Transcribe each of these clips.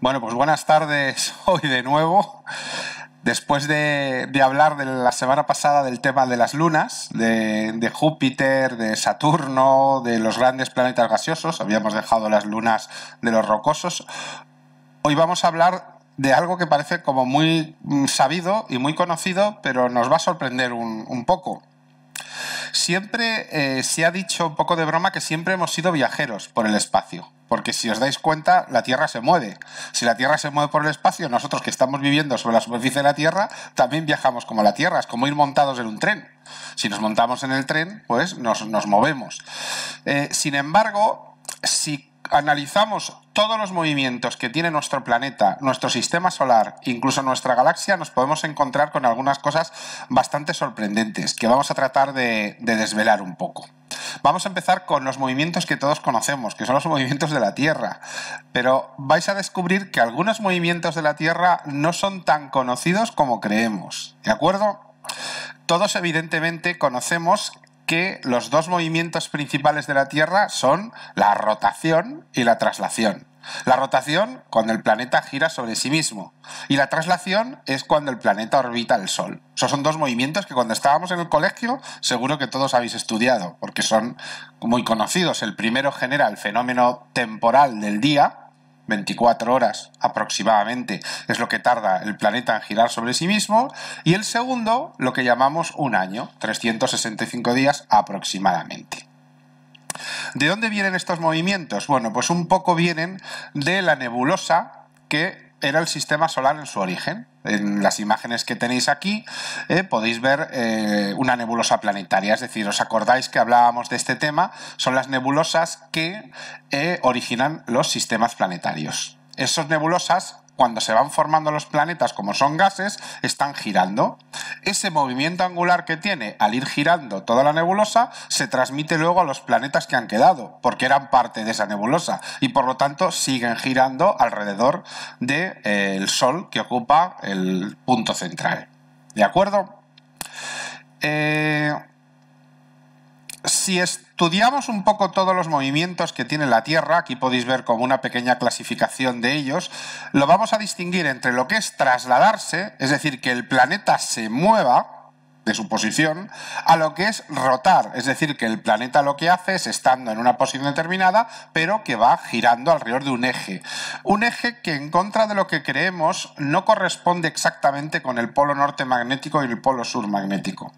Bueno, pues buenas tardes hoy de nuevo. Después de, hablar de la semana pasada del tema de las lunas, de, Júpiter, de Saturno, de los grandes planetas gaseosos, habíamos dejado las lunas de los rocosos, hoy vamos a hablar de algo que parece como muy mm, sabido y muy conocido, pero nos va a sorprender un, poco. Siempre eh, se ha dicho un poco de broma que siempre hemos sido viajeros por el espacio porque si os dais cuenta, la Tierra se mueve. Si la Tierra se mueve por el espacio, nosotros que estamos viviendo sobre la superficie de la Tierra, también viajamos como la Tierra. Es como ir montados en un tren. Si nos montamos en el tren, pues nos, nos movemos. Eh, sin embargo, si analizamos todos los movimientos que tiene nuestro planeta, nuestro sistema solar, incluso nuestra galaxia, nos podemos encontrar con algunas cosas bastante sorprendentes que vamos a tratar de, desvelar un poco. Vamos a empezar con los movimientos que todos conocemos, que son los movimientos de la Tierra. Pero vais a descubrir que algunos movimientos de la Tierra no son tan conocidos como creemos. ¿De acuerdo? Todos evidentemente conocemos que los dos movimientos principales de la Tierra son la rotación y la traslación. La rotación cuando el planeta gira sobre sí mismo y la traslación es cuando el planeta orbita el Sol. Esos son dos movimientos que cuando estábamos en el colegio seguro que todos habéis estudiado porque son muy conocidos. El primero genera el fenómeno temporal del día, 24 horas aproximadamente es lo que tarda el planeta en girar sobre sí mismo, y el segundo lo que llamamos un año, 365 días aproximadamente. ¿De dónde vienen estos movimientos? Bueno, pues un poco vienen de la nebulosa que era el sistema solar en su origen. En las imágenes que tenéis aquí eh, podéis ver eh, una nebulosa planetaria, es decir, os acordáis que hablábamos de este tema, son las nebulosas que eh, originan los sistemas planetarios. Esas nebulosas cuando se van formando los planetas, como son gases, están girando. Ese movimiento angular que tiene al ir girando toda la nebulosa se transmite luego a los planetas que han quedado, porque eran parte de esa nebulosa y por lo tanto siguen girando alrededor del de, eh, Sol que ocupa el punto central. ¿De acuerdo? Eh, si estudiamos un poco todos los movimientos que tiene la Tierra, aquí podéis ver como una pequeña clasificación de ellos, lo vamos a distinguir entre lo que es trasladarse, es decir, que el planeta se mueva, de su posición, a lo que es rotar, es decir, que el planeta lo que hace es estando en una posición determinada, pero que va girando alrededor de un eje. Un eje que en contra de lo que creemos no corresponde exactamente con el polo norte magnético y el polo sur magnético.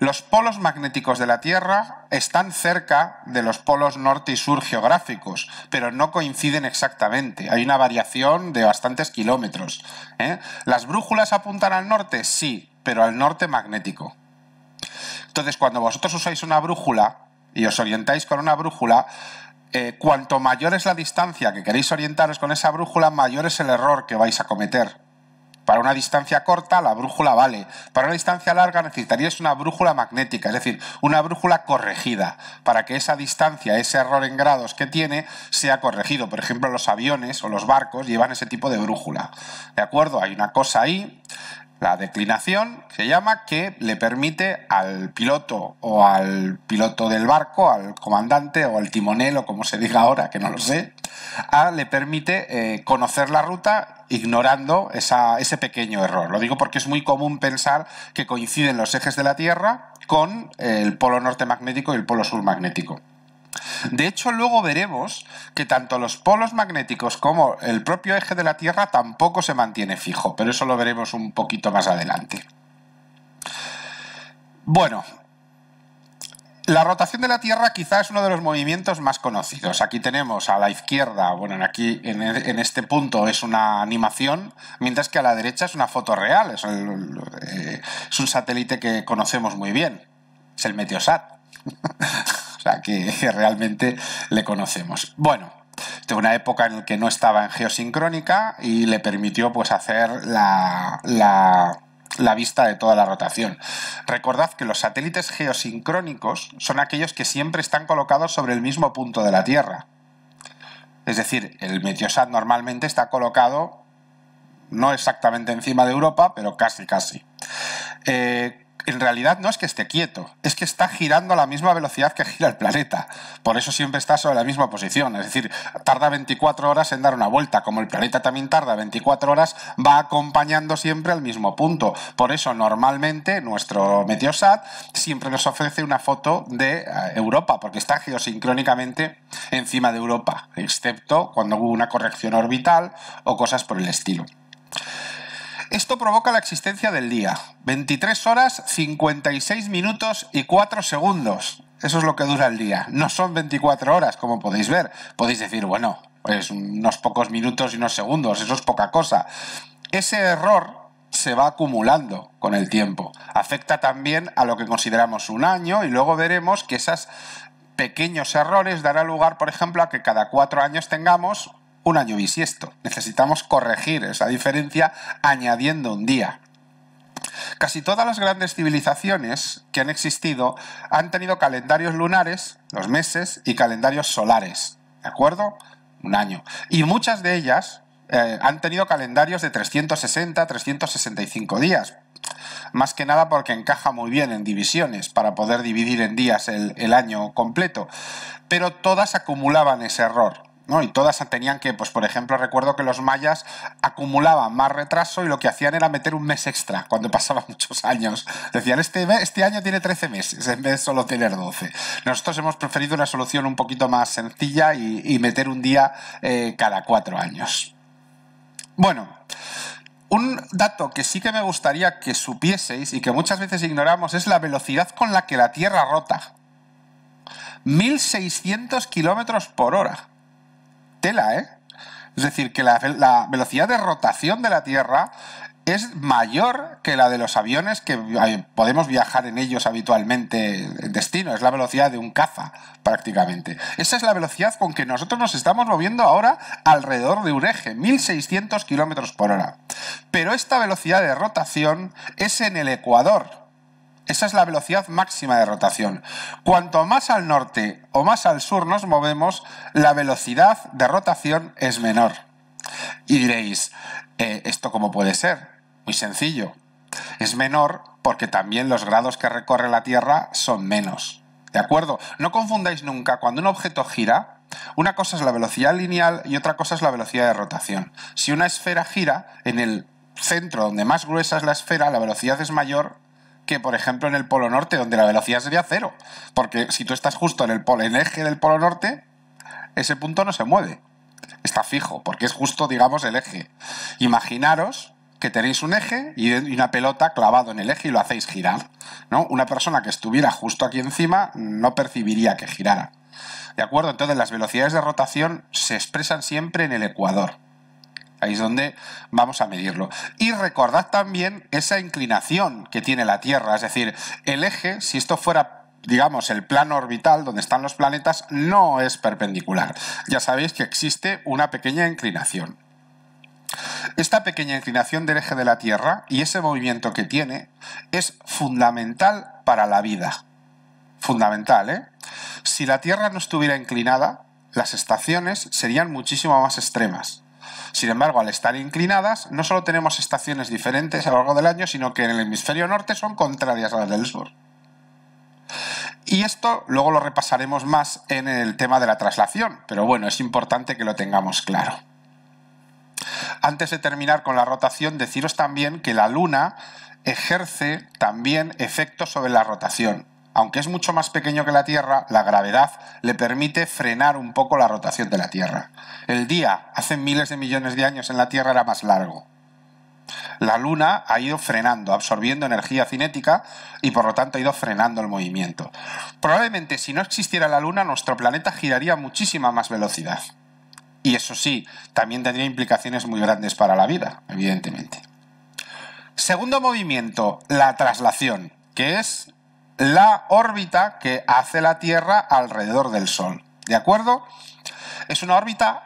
Los polos magnéticos de la Tierra están cerca de los polos norte y sur geográficos, pero no coinciden exactamente. Hay una variación de bastantes kilómetros. ¿eh? ¿Las brújulas apuntan al norte? Sí, pero al norte magnético. Entonces, cuando vosotros usáis una brújula y os orientáis con una brújula, eh, cuanto mayor es la distancia que queréis orientaros con esa brújula, mayor es el error que vais a cometer. Para una distancia corta, la brújula vale. Para una distancia larga necesitarías una brújula magnética, es decir, una brújula corregida, para que esa distancia, ese error en grados que tiene, sea corregido. Por ejemplo, los aviones o los barcos llevan ese tipo de brújula. ¿De acuerdo? Hay una cosa ahí la declinación se llama que le permite al piloto o al piloto del barco, al comandante o al timonel o como se diga ahora, que no lo sé, le permite eh, conocer la ruta ignorando ese pequeño error. Lo digo porque es muy común pensar que coinciden los ejes de la Tierra con el polo norte magnético y el polo sur magnético. De hecho, luego veremos que tanto los polos magnéticos como el propio eje de la Tierra tampoco se mantiene fijo, pero eso lo veremos un poquito más adelante. Bueno, la rotación de la Tierra quizás es uno de los movimientos más conocidos. Aquí tenemos a la izquierda, bueno, aquí e, en, este punto es una animación, mientras que a la derecha es una foto real, es, eh, un satélite que conocemos muy bien, es el Meteosat. o sea, que, realmente le conocemos. Bueno, de una época en la que no estaba en geosincrónica y le permitió pues hacer la, la la vista de toda la rotación. Recordad que los satélites geosincrónicos son aquellos que siempre están colocados sobre el mismo punto de la Tierra. Es decir, el meteosat normalmente está colocado no exactamente encima de Europa, pero casi, casi. Eh, en realidad no es que esté quieto, es que está girando a la misma velocidad que gira el planeta. Por eso siempre está sobre la misma posición, es decir, tarda 24 horas en dar una vuelta, como el planeta también tarda 24 horas, va acompañando siempre al mismo punto. Por eso normalmente nuestro Meteosat siempre nos ofrece una foto de eh, Europa, porque está geosincrónicamente encima de Europa, excepto cuando hubo una corrección orbital o cosas por el estilo. Esto provoca la existencia del día. 23 horas, 56 minutos y 4 segundos. Eso es lo que dura el día. No son 24 horas, como podéis ver. Podéis decir, bueno, pues unos pocos minutos y unos segundos, eso es poca cosa. Ese error se va acumulando con el tiempo. Afecta también a lo que consideramos un año y luego veremos que esos pequeños errores dará lugar, por ejemplo, a que cada cuatro años tengamos un año bisiesto. Necesitamos corregir esa diferencia añadiendo un día. Casi todas las grandes civilizaciones que han existido han tenido calendarios lunares, los meses, y calendarios solares. ¿De acuerdo? Un año. Y muchas de ellas eh, han tenido calendarios de 360, 365 días. Más que nada porque encaja muy bien en divisiones para poder dividir en días el año completo. Pero todas acumulaban ese error ¿no? Y todas tenían que, pues por ejemplo, recuerdo que los mayas acumulaban más retraso y lo que hacían era meter un mes extra cuando pasaban muchos años. Decían, este, este año tiene 13 meses en vez de solo tener 12. Nosotros hemos preferido una solución un poquito más sencilla y, meter un día eh, cada cuatro años. Bueno, un dato que sí que me gustaría que supieseis y que muchas veces ignoramos es la velocidad con la que la Tierra rota. 1600 kilómetros por hora. ¿eh? Es decir, que la, velocidad de rotación de la Tierra es mayor que la de los aviones que eh, podemos viajar en ellos habitualmente en destino. Es la velocidad de un caza, prácticamente. Esa es la velocidad con que nosotros nos estamos moviendo ahora alrededor de un eje, 1600 kilómetros por hora. Pero esta velocidad de rotación es en el Ecuador esa es la velocidad máxima de rotación. Cuanto más al norte o más al sur nos movemos, la velocidad de rotación es menor. Y diréis, eh, ¿esto cómo puede ser? Muy sencillo. Es menor porque también los grados que recorre la Tierra son menos. ¿De acuerdo? No confundáis nunca cuando un objeto gira, una cosa es la velocidad lineal y otra cosa es la velocidad de rotación. Si una esfera gira, en el centro donde más gruesa es la esfera, la velocidad es mayor que, por ejemplo, en el Polo Norte, donde la velocidad sería cero. Porque si tú estás justo en el, polo, en el eje del Polo Norte, ese punto no se mueve. Está fijo, porque es justo, digamos, el eje. Imaginaros que tenéis un eje y una pelota clavado en el eje y lo hacéis girar. ¿no? Una persona que estuviera justo aquí encima no percibiría que girara. ¿De acuerdo? Entonces las velocidades de rotación se expresan siempre en el ecuador. Ahí es donde vamos a medirlo. Y recordad también esa inclinación que tiene la Tierra, es decir, el eje, si esto fuera digamos, el plano orbital donde están los planetas no es perpendicular. Ya sabéis que existe una pequeña inclinación. Esta pequeña inclinación del eje de la Tierra y ese movimiento que tiene es fundamental para la vida. Fundamental, ¿eh? Si la Tierra no estuviera inclinada, las estaciones serían muchísimo más extremas. Sin embargo, al estar inclinadas, no solo tenemos estaciones diferentes a lo largo del año, sino que en el hemisferio norte son contrarias a las del sur. Y esto luego lo repasaremos más en el tema de la traslación, pero bueno, es importante que lo tengamos claro. Antes de terminar con la rotación, deciros también que la Luna ejerce también efectos sobre la rotación aunque es mucho más pequeño que la Tierra, la gravedad le permite frenar un poco la rotación de la Tierra. El día, hace miles de millones de años en la Tierra, era más largo. La Luna ha ido frenando, absorbiendo energía cinética y por lo tanto ha ido frenando el movimiento. Probablemente si no existiera la Luna, nuestro planeta giraría a muchísima más velocidad. Y eso sí, también tendría implicaciones muy grandes para la vida, evidentemente. Segundo movimiento, la traslación, que es la órbita que hace la Tierra alrededor del Sol. ¿De acuerdo? Es una órbita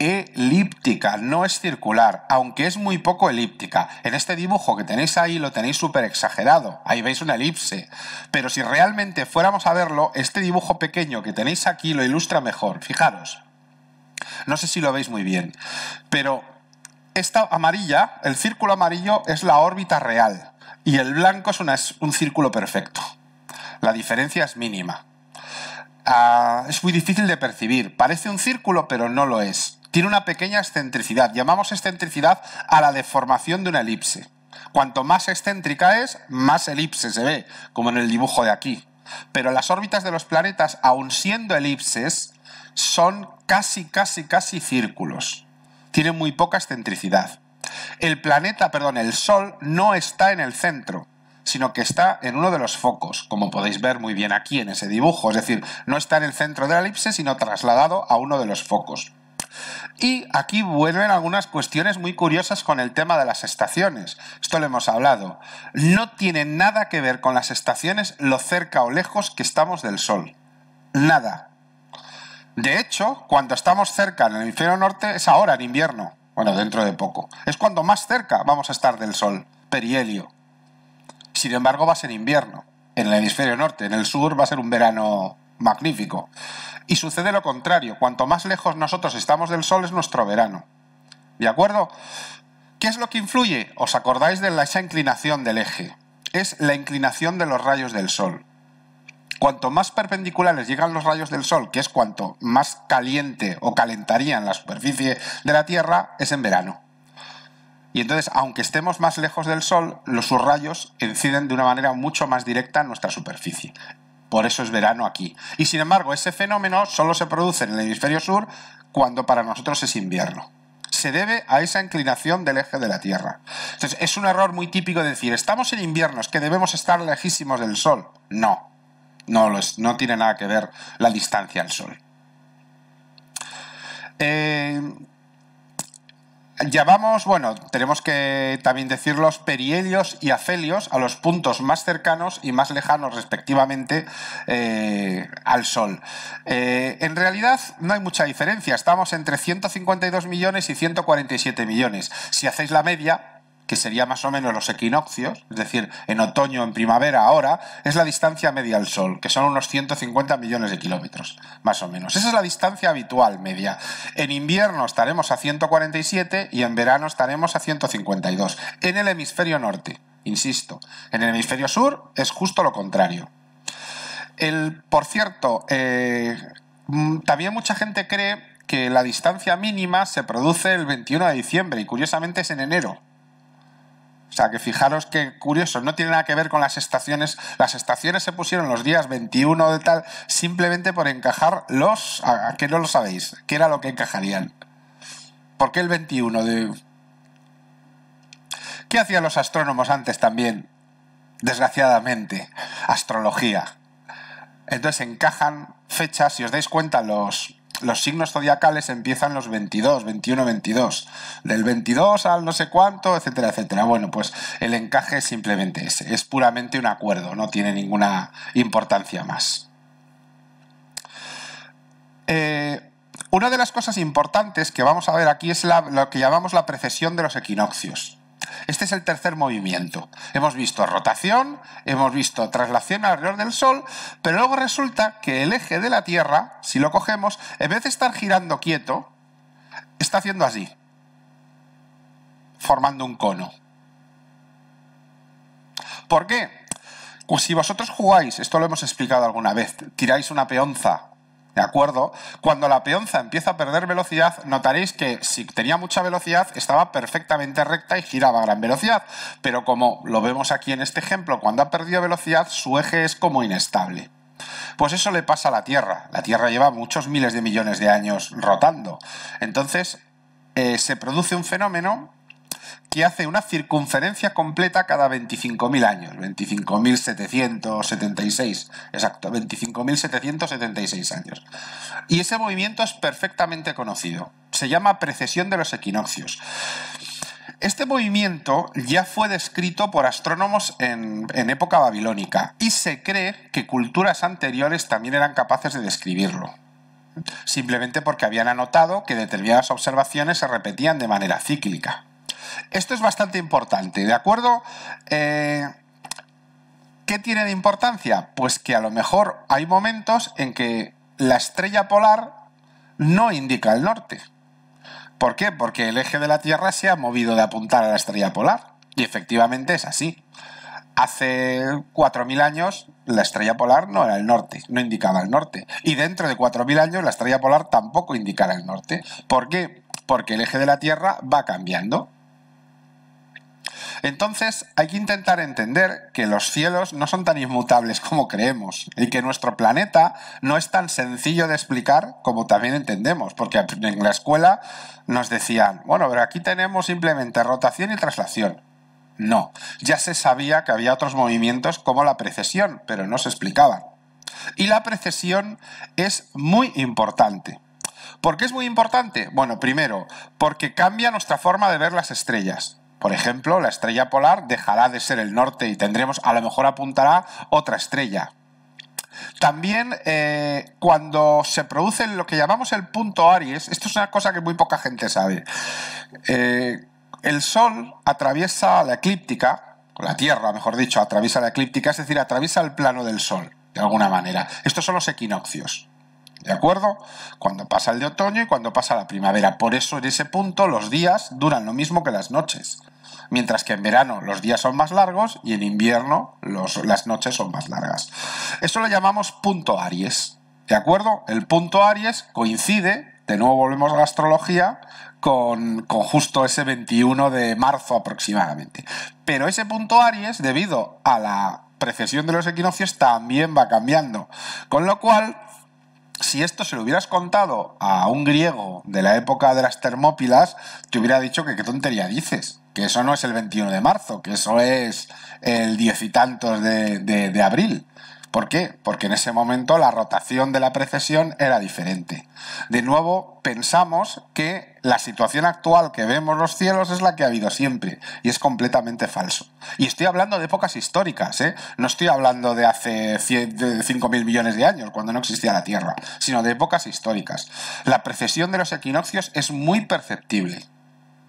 elíptica, no es circular, aunque es muy poco elíptica. En este dibujo que tenéis ahí lo tenéis súper exagerado, ahí veis una elipse. Pero si realmente fuéramos a verlo, este dibujo pequeño que tenéis aquí lo ilustra mejor. Fijaros, no sé si lo veis muy bien, pero esta amarilla, el círculo amarillo es la órbita real y el blanco es un círculo perfecto. La diferencia es mínima. Ah, es muy difícil de percibir. Parece un círculo, pero no lo es. Tiene una pequeña excentricidad. Llamamos excentricidad a la deformación de una elipse. Cuanto más excéntrica es, más elipse se ve, como en el dibujo de aquí. Pero las órbitas de los planetas, aun siendo elipses, son casi, casi, casi círculos. Tienen muy poca excentricidad. El planeta, perdón, el Sol no está en el centro sino que está en uno de los focos, como podéis ver muy bien aquí en ese dibujo, es decir, no está en el centro de la elipse, sino trasladado a uno de los focos. Y aquí vuelven algunas cuestiones muy curiosas con el tema de las estaciones. Esto lo hemos hablado. No tiene nada que ver con las estaciones lo cerca o lejos que estamos del Sol. Nada. De hecho, cuando estamos cerca en el hemisferio norte es ahora en invierno. Bueno, dentro de poco. Es cuando más cerca vamos a estar del Sol, perihelio. Sin embargo, va a ser invierno en el hemisferio norte, en el sur va a ser un verano magnífico. Y sucede lo contrario, cuanto más lejos nosotros estamos del sol es nuestro verano. ¿De acuerdo? ¿Qué es lo que influye? ¿Os acordáis de la, esa inclinación del eje? Es la inclinación de los rayos del sol. Cuanto más perpendiculares llegan los rayos del sol, que es cuanto más caliente o calentarían la superficie de la Tierra, es en verano. Y entonces, aunque estemos más lejos del Sol, los subrayos inciden de una manera mucho más directa en nuestra superficie. Por eso es verano aquí. Y sin embargo, ese fenómeno solo se produce en el hemisferio sur cuando para nosotros es invierno. Se debe a esa inclinación del eje de la Tierra. Entonces, es un error muy típico decir, estamos en invierno, es que debemos estar lejísimos del Sol. No, no, no tiene nada que ver la distancia al Sol. Eh, Llamamos, bueno, tenemos que también decir los y afelios a los puntos más cercanos y más lejanos respectivamente eh, al Sol. Eh, en realidad no hay mucha diferencia, estamos entre 152 millones y 147 millones. Si hacéis la media, que sería más o menos los equinoccios, es decir, en otoño, en primavera, ahora, es la distancia media al Sol, que son unos 150 millones de kilómetros, más o menos. Esa es la distancia habitual media. En invierno estaremos a 147 y en verano estaremos a 152, en el hemisferio norte, insisto. En el hemisferio sur es justo lo contrario. El, por cierto, eh, mm, también mucha gente cree que la distancia mínima se produce el 21 de diciembre y curiosamente es en enero. O sea, que fijaros qué curioso, no tiene nada que ver con las estaciones. Las estaciones se pusieron los días 21 de tal, simplemente por encajar los, a, que no lo sabéis, ¿Qué era lo que encajarían. ¿Por qué el 21 de...? ¿Qué hacían los astrónomos antes también? Desgraciadamente, astrología. Entonces encajan fechas, si os dais cuenta, los, los signos zodiacales empiezan los 22, 21, 22. Del 22 al no sé cuánto, etcétera, etcétera. Bueno, pues el encaje es simplemente ese. Es puramente un acuerdo, no tiene ninguna importancia más. Eh, una de las cosas importantes que vamos a ver aquí es lo que llamamos la precesión de los equinoccios. Este es el tercer movimiento. Hemos visto rotación, hemos visto traslación alrededor del Sol, pero luego resulta que el eje de la Tierra, si lo cogemos, en vez de estar girando quieto, está haciendo así, formando un cono. ¿Por qué? Pues si vosotros jugáis, esto lo hemos explicado alguna vez, tiráis una peonza ¿De acuerdo? Cuando la peonza empieza a perder velocidad, notaréis que si tenía mucha velocidad estaba perfectamente recta y giraba a gran velocidad, pero como lo vemos aquí en este ejemplo, cuando ha perdido velocidad su eje es como inestable. Pues eso le pasa a la Tierra. La Tierra lleva muchos miles de millones de años rotando. Entonces eh, se produce un fenómeno que hace una circunferencia completa cada 25.000 años, 25.776, exacto, 25.776 años. Y ese movimiento es perfectamente conocido, se llama precesión de los equinoccios. Este movimiento ya fue descrito por astrónomos en, en, época babilónica y se cree que culturas anteriores también eran capaces de describirlo, simplemente porque habían anotado que determinadas observaciones se repetían de manera cíclica. Esto es bastante importante, ¿de acuerdo? Eh, ¿Qué tiene de importancia? Pues que a lo mejor hay momentos en que la estrella polar no indica el norte. ¿Por qué? Porque el eje de la Tierra se ha movido de apuntar a la estrella polar. Y efectivamente es así. Hace 4.000 años la estrella polar no era el norte, no indicaba el norte. Y dentro de 4.000 años la estrella polar tampoco indicará el norte. ¿Por qué? Porque el eje de la Tierra va cambiando. Entonces hay que intentar entender que los cielos no son tan inmutables como creemos y que nuestro planeta no es tan sencillo de explicar como también entendemos, porque en la escuela nos decían, bueno, pero aquí tenemos simplemente rotación y traslación. No, ya se sabía que había otros movimientos como la precesión, pero no se explicaban. Y la precesión es muy importante. ¿Por qué es muy importante? Bueno, primero, porque cambia nuestra forma de ver las estrellas. Por ejemplo, la estrella polar dejará de ser el norte y tendremos, a lo mejor apuntará otra estrella. También eh, cuando se produce lo que llamamos el punto Aries, esto es una cosa que muy poca gente sabe, eh, el Sol atraviesa la eclíptica, o la Tierra, mejor dicho, atraviesa la eclíptica, es decir, atraviesa el plano del Sol, de alguna manera. Estos son los equinoccios. ¿De acuerdo? Cuando pasa el de otoño y cuando pasa la primavera. Por eso en ese punto los días duran lo mismo que las noches mientras que en verano los días son más largos y en invierno las noches son más largas. Eso lo llamamos punto Aries. ¿De acuerdo? El punto Aries coincide, de nuevo volvemos a la astrología, con, con, justo ese 21 de marzo aproximadamente. Pero ese punto Aries, debido a la precesión de los equinoccios, también va cambiando. Con lo cual, si esto se lo hubieras contado a un griego de la época de las Termópilas, te hubiera dicho que qué tontería dices que eso no es el 21 de marzo, que eso es el diez y tantos de, abril. ¿Por qué? Porque en ese momento la rotación de la precesión era diferente. De nuevo, pensamos que la situación actual que vemos los cielos es la que ha habido siempre, y es completamente falso. Y estoy hablando de épocas históricas, ¿eh? no estoy hablando de hace 5.000 millones de años, cuando no existía la Tierra, sino de épocas históricas. La precesión de los equinoccios es muy perceptible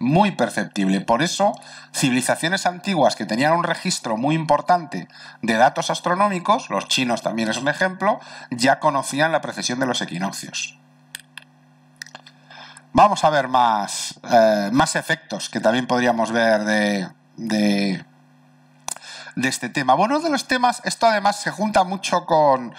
muy perceptible. Por eso, civilizaciones antiguas que tenían un registro muy importante de datos astronómicos, los chinos también es un ejemplo, ya conocían la precesión de los equinoccios. Vamos a ver más, eh, más efectos que también podríamos ver de de este tema. Bueno, uno de los temas, esto además se junta mucho con,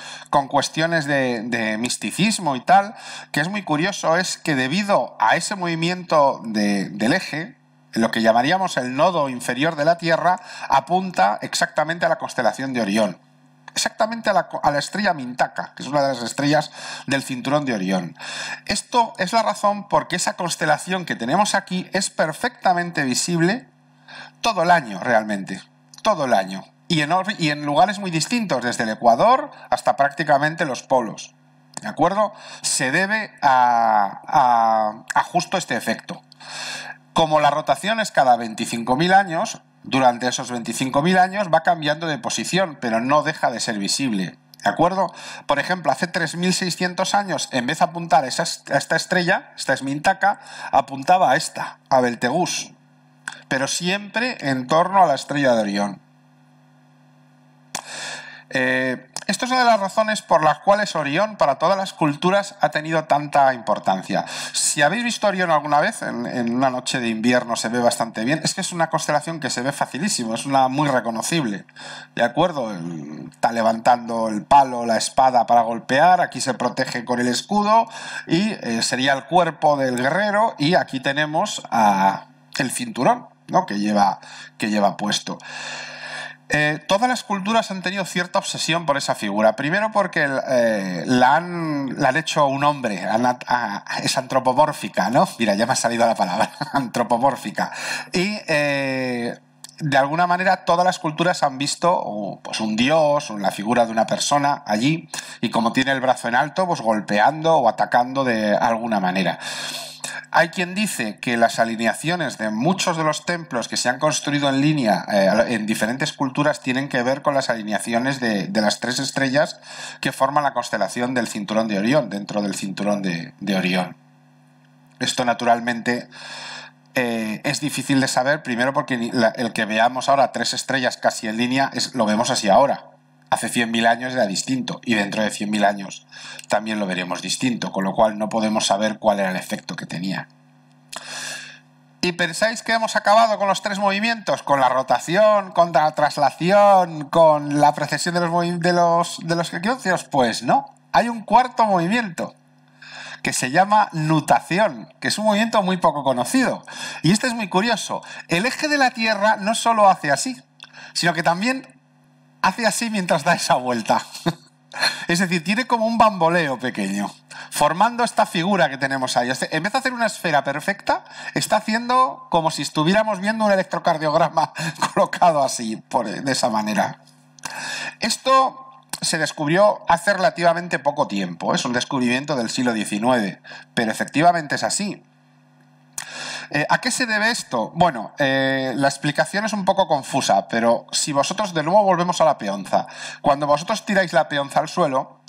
cuestiones de, misticismo y tal, que es muy curioso, es que debido a ese movimiento del eje, lo que llamaríamos el nodo inferior de la Tierra, apunta exactamente a la constelación de Orión. Exactamente a la, estrella Mintaka, que es una de las estrellas del cinturón de Orión. Esto es la razón por qué esa constelación que tenemos aquí es perfectamente visible todo el año realmente todo el año y en, y en lugares muy distintos, desde el Ecuador hasta prácticamente los polos. ¿De acuerdo? Se debe a, justo este efecto. Como la rotación es cada 25.000 años, durante esos 25.000 años va cambiando de posición, pero no deja de ser visible. ¿De acuerdo? Por ejemplo, hace 3.600 años, en vez de apuntar a, esta estrella, esta es Mintaka, apuntaba a esta, a Beltegus pero siempre en torno a la estrella de Orión. Eh, esto es una de las razones por las cuales Orión para todas las culturas ha tenido tanta importancia. Si habéis visto Orión alguna vez, en, una noche de invierno se ve bastante bien, es que es una constelación que se ve facilísimo, es una muy reconocible. ¿De acuerdo? Está levantando el palo, la espada para golpear, aquí se protege con el escudo y eh, sería el cuerpo del guerrero y aquí tenemos a, el cinturón ¿no? que, lleva, que lleva puesto. Eh, todas las culturas han tenido cierta obsesión por esa figura. Primero porque eh, la, han, hecho un hombre, ah, es antropomórfica, ¿no? Mira, ya me ha salido la palabra, antropomórfica. Y eh, de alguna manera todas las culturas han visto pues, un dios, la figura de una persona allí, y como tiene el brazo en alto, pues golpeando o atacando de alguna manera. Hay quien dice que las alineaciones de muchos de los templos que se han construido en línea eh, en diferentes culturas tienen que ver con las alineaciones de, las tres estrellas que forman la constelación del cinturón de Orión, dentro del cinturón de, Orión. Esto naturalmente eh, es difícil de saber, primero porque el que veamos ahora tres estrellas casi en línea es, lo vemos así ahora hace 100.000 años era distinto y dentro de 100.000 años también lo veremos distinto, con lo cual no podemos saber cuál era el efecto que tenía. ¿Y pensáis que hemos acabado con los tres movimientos? Con la rotación, con la traslación, con la precesión de los, de de los Pues no, hay un cuarto movimiento que se llama nutación, que es un movimiento muy poco conocido. Y este es muy curioso. El eje de la Tierra no solo hace así, sino que también hace así mientras da esa vuelta. Es decir, tiene como un bamboleo pequeño, formando esta figura que tenemos ahí. Este, en vez de hacer una esfera perfecta, está haciendo como si estuviéramos viendo un electrocardiograma colocado así, por, de esa manera. Esto se descubrió hace relativamente poco tiempo, es un descubrimiento del siglo XIX, pero efectivamente es así. Eh, ¿A qué se debe esto? Bueno, eh, la explicación es un poco confusa, pero si vosotros de nuevo volvemos a la peonza, cuando vosotros tiráis la peonza al suelo,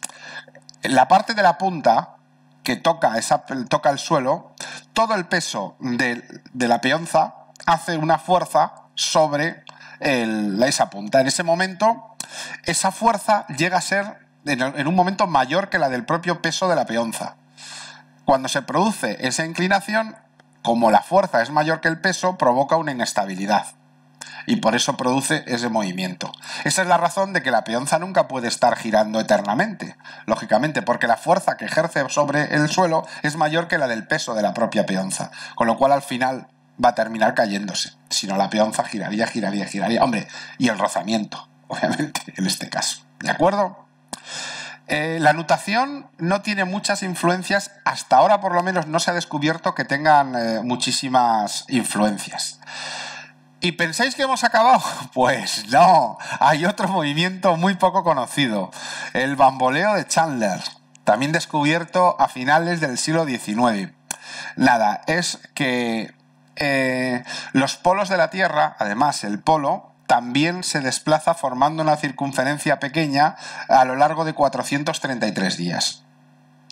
la parte de la punta que toca, esa, toca el suelo, todo el peso de, la peonza hace una fuerza sobre esa punta. En ese momento, esa fuerza llega a ser en un momento mayor que la del propio peso de la peonza. Cuando se produce esa inclinación, como la fuerza es mayor que el peso, provoca una inestabilidad. Y por eso produce ese movimiento. Esa es la razón de que la peonza nunca puede estar girando eternamente, lógicamente, porque la fuerza que ejerce sobre el suelo es mayor que la del peso de la propia peonza, con lo cual al final va a terminar cayéndose. Si no, la peonza giraría, giraría, giraría. Hombre, y el rozamiento, obviamente, en este caso. ¿De acuerdo? Eh, la nutación no tiene muchas influencias, hasta ahora por lo menos no se ha descubierto que tengan eh, muchísimas influencias. ¿Y pensáis que hemos acabado? Pues no, hay otro movimiento muy poco conocido, el bamboleo de Chandler, también descubierto a finales del siglo XIX. Nada, es que eh, los polos de la Tierra, además el polo, también se desplaza formando una circunferencia pequeña a lo largo de 433 días.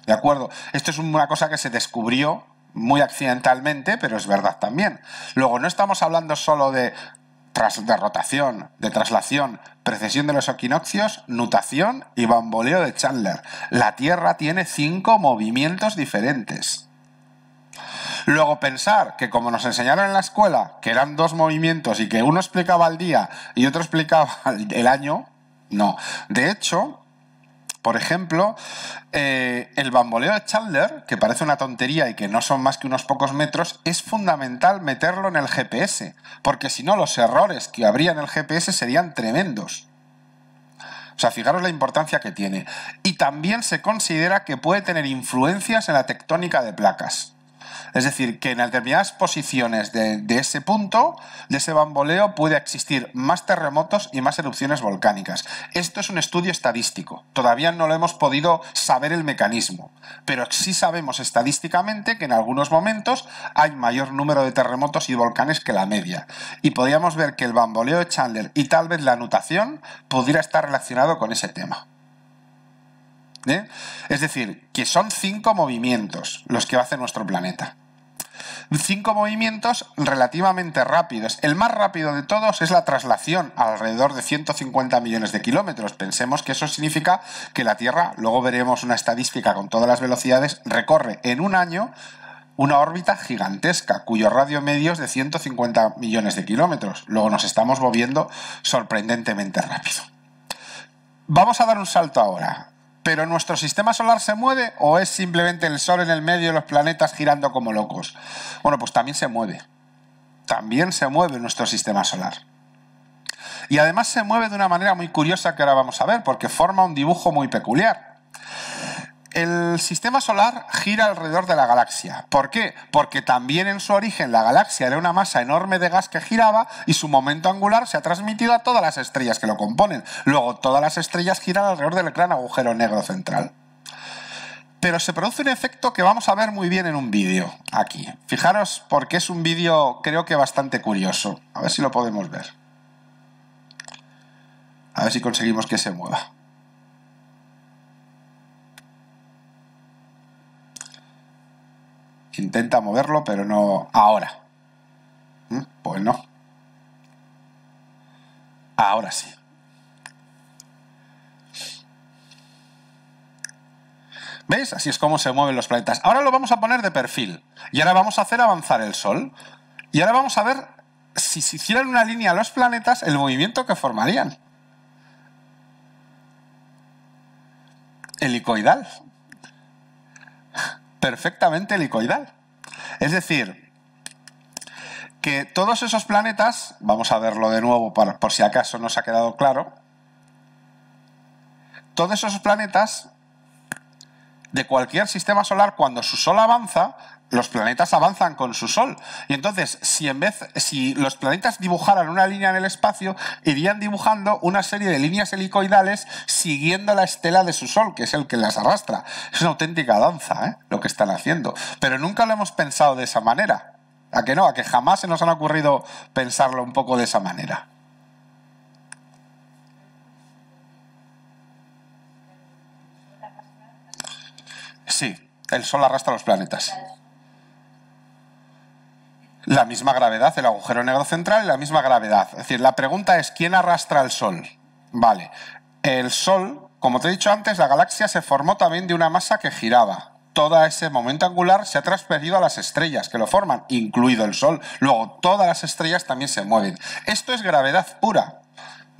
¿De acuerdo? Esto es una cosa que se descubrió muy accidentalmente, pero es verdad también. Luego, no estamos hablando solo de, de rotación, de traslación, precesión de los equinoccios, nutación y bamboleo de Chandler. La Tierra tiene cinco movimientos diferentes. Luego pensar que como nos enseñaron en la escuela, que eran dos movimientos y que uno explicaba el día y otro explicaba el año, no. De hecho, por ejemplo, eh, el bamboleo de Chandler, que parece una tontería y que no son más que unos pocos metros, es fundamental meterlo en el GPS, porque si no los errores que habría en el GPS serían tremendos. O sea, fijaros la importancia que tiene. Y también se considera que puede tener influencias en la tectónica de placas. Es decir, que en determinadas posiciones de, ese punto, de ese bamboleo, puede existir más terremotos y más erupciones volcánicas. Esto es un estudio estadístico. Todavía no lo hemos podido saber el mecanismo, pero sí sabemos estadísticamente que en algunos momentos hay mayor número de terremotos y volcanes que la media. Y podríamos ver que el bamboleo de Chandler y tal vez la nutación pudiera estar relacionado con ese tema. ¿Eh? Es decir, que son cinco movimientos los que hace nuestro planeta cinco movimientos relativamente rápidos. El más rápido de todos es la traslación, alrededor de 150 millones de kilómetros. Pensemos que eso significa que la Tierra, luego veremos una estadística con todas las velocidades, recorre en un año una órbita gigantesca, cuyo radio medio es de 150 millones de kilómetros. Luego nos estamos moviendo sorprendentemente rápido. Vamos a dar un salto ahora ¿Pero nuestro sistema solar se mueve o es simplemente el Sol en el medio de los planetas girando como locos? Bueno, pues también se mueve. También se mueve nuestro sistema solar. Y además se mueve de una manera muy curiosa que ahora vamos a ver, porque forma un dibujo muy peculiar. El sistema solar gira alrededor de la galaxia. ¿Por qué? Porque también en su origen la galaxia era una masa enorme de gas que giraba y su momento angular se ha transmitido a todas las estrellas que lo componen. Luego todas las estrellas giran alrededor del gran agujero negro central. Pero se produce un efecto que vamos a ver muy bien en un vídeo aquí. Fijaros porque es un vídeo creo que bastante curioso. A ver si lo podemos ver. A ver si conseguimos que se mueva. intenta moverlo, pero no ahora. ¿Mm? Pues no. Ahora sí. ¿Veis? Así es como se mueven los planetas. Ahora lo vamos a poner de perfil. Y ahora vamos a hacer avanzar el Sol. Y ahora vamos a ver si se hicieran una línea a los planetas, el movimiento que formarían. Helicoidal, perfectamente helicoidal. Es decir, que todos esos planetas, vamos a verlo de nuevo por, por si acaso nos ha quedado claro, todos esos planetas de cualquier sistema solar, cuando su sol avanza, los planetas avanzan con su Sol. Y entonces, si en vez, si los planetas dibujaran una línea en el espacio, irían dibujando una serie de líneas helicoidales siguiendo la estela de su Sol, que es el que las arrastra. Es una auténtica danza, ¿eh? Lo que están haciendo. Pero nunca lo hemos pensado de esa manera. ¿A que no? ¿A que jamás se nos han ocurrido pensarlo un poco de esa manera? Sí, el Sol arrastra los planetas la misma gravedad, el agujero negro central la misma gravedad. Es decir, la pregunta es, ¿quién arrastra el Sol? Vale, el Sol, como te he dicho antes, la galaxia se formó también de una masa que giraba. Todo ese momento angular se ha transferido a las estrellas que lo forman, incluido el Sol. Luego, todas las estrellas también se mueven. Esto es gravedad pura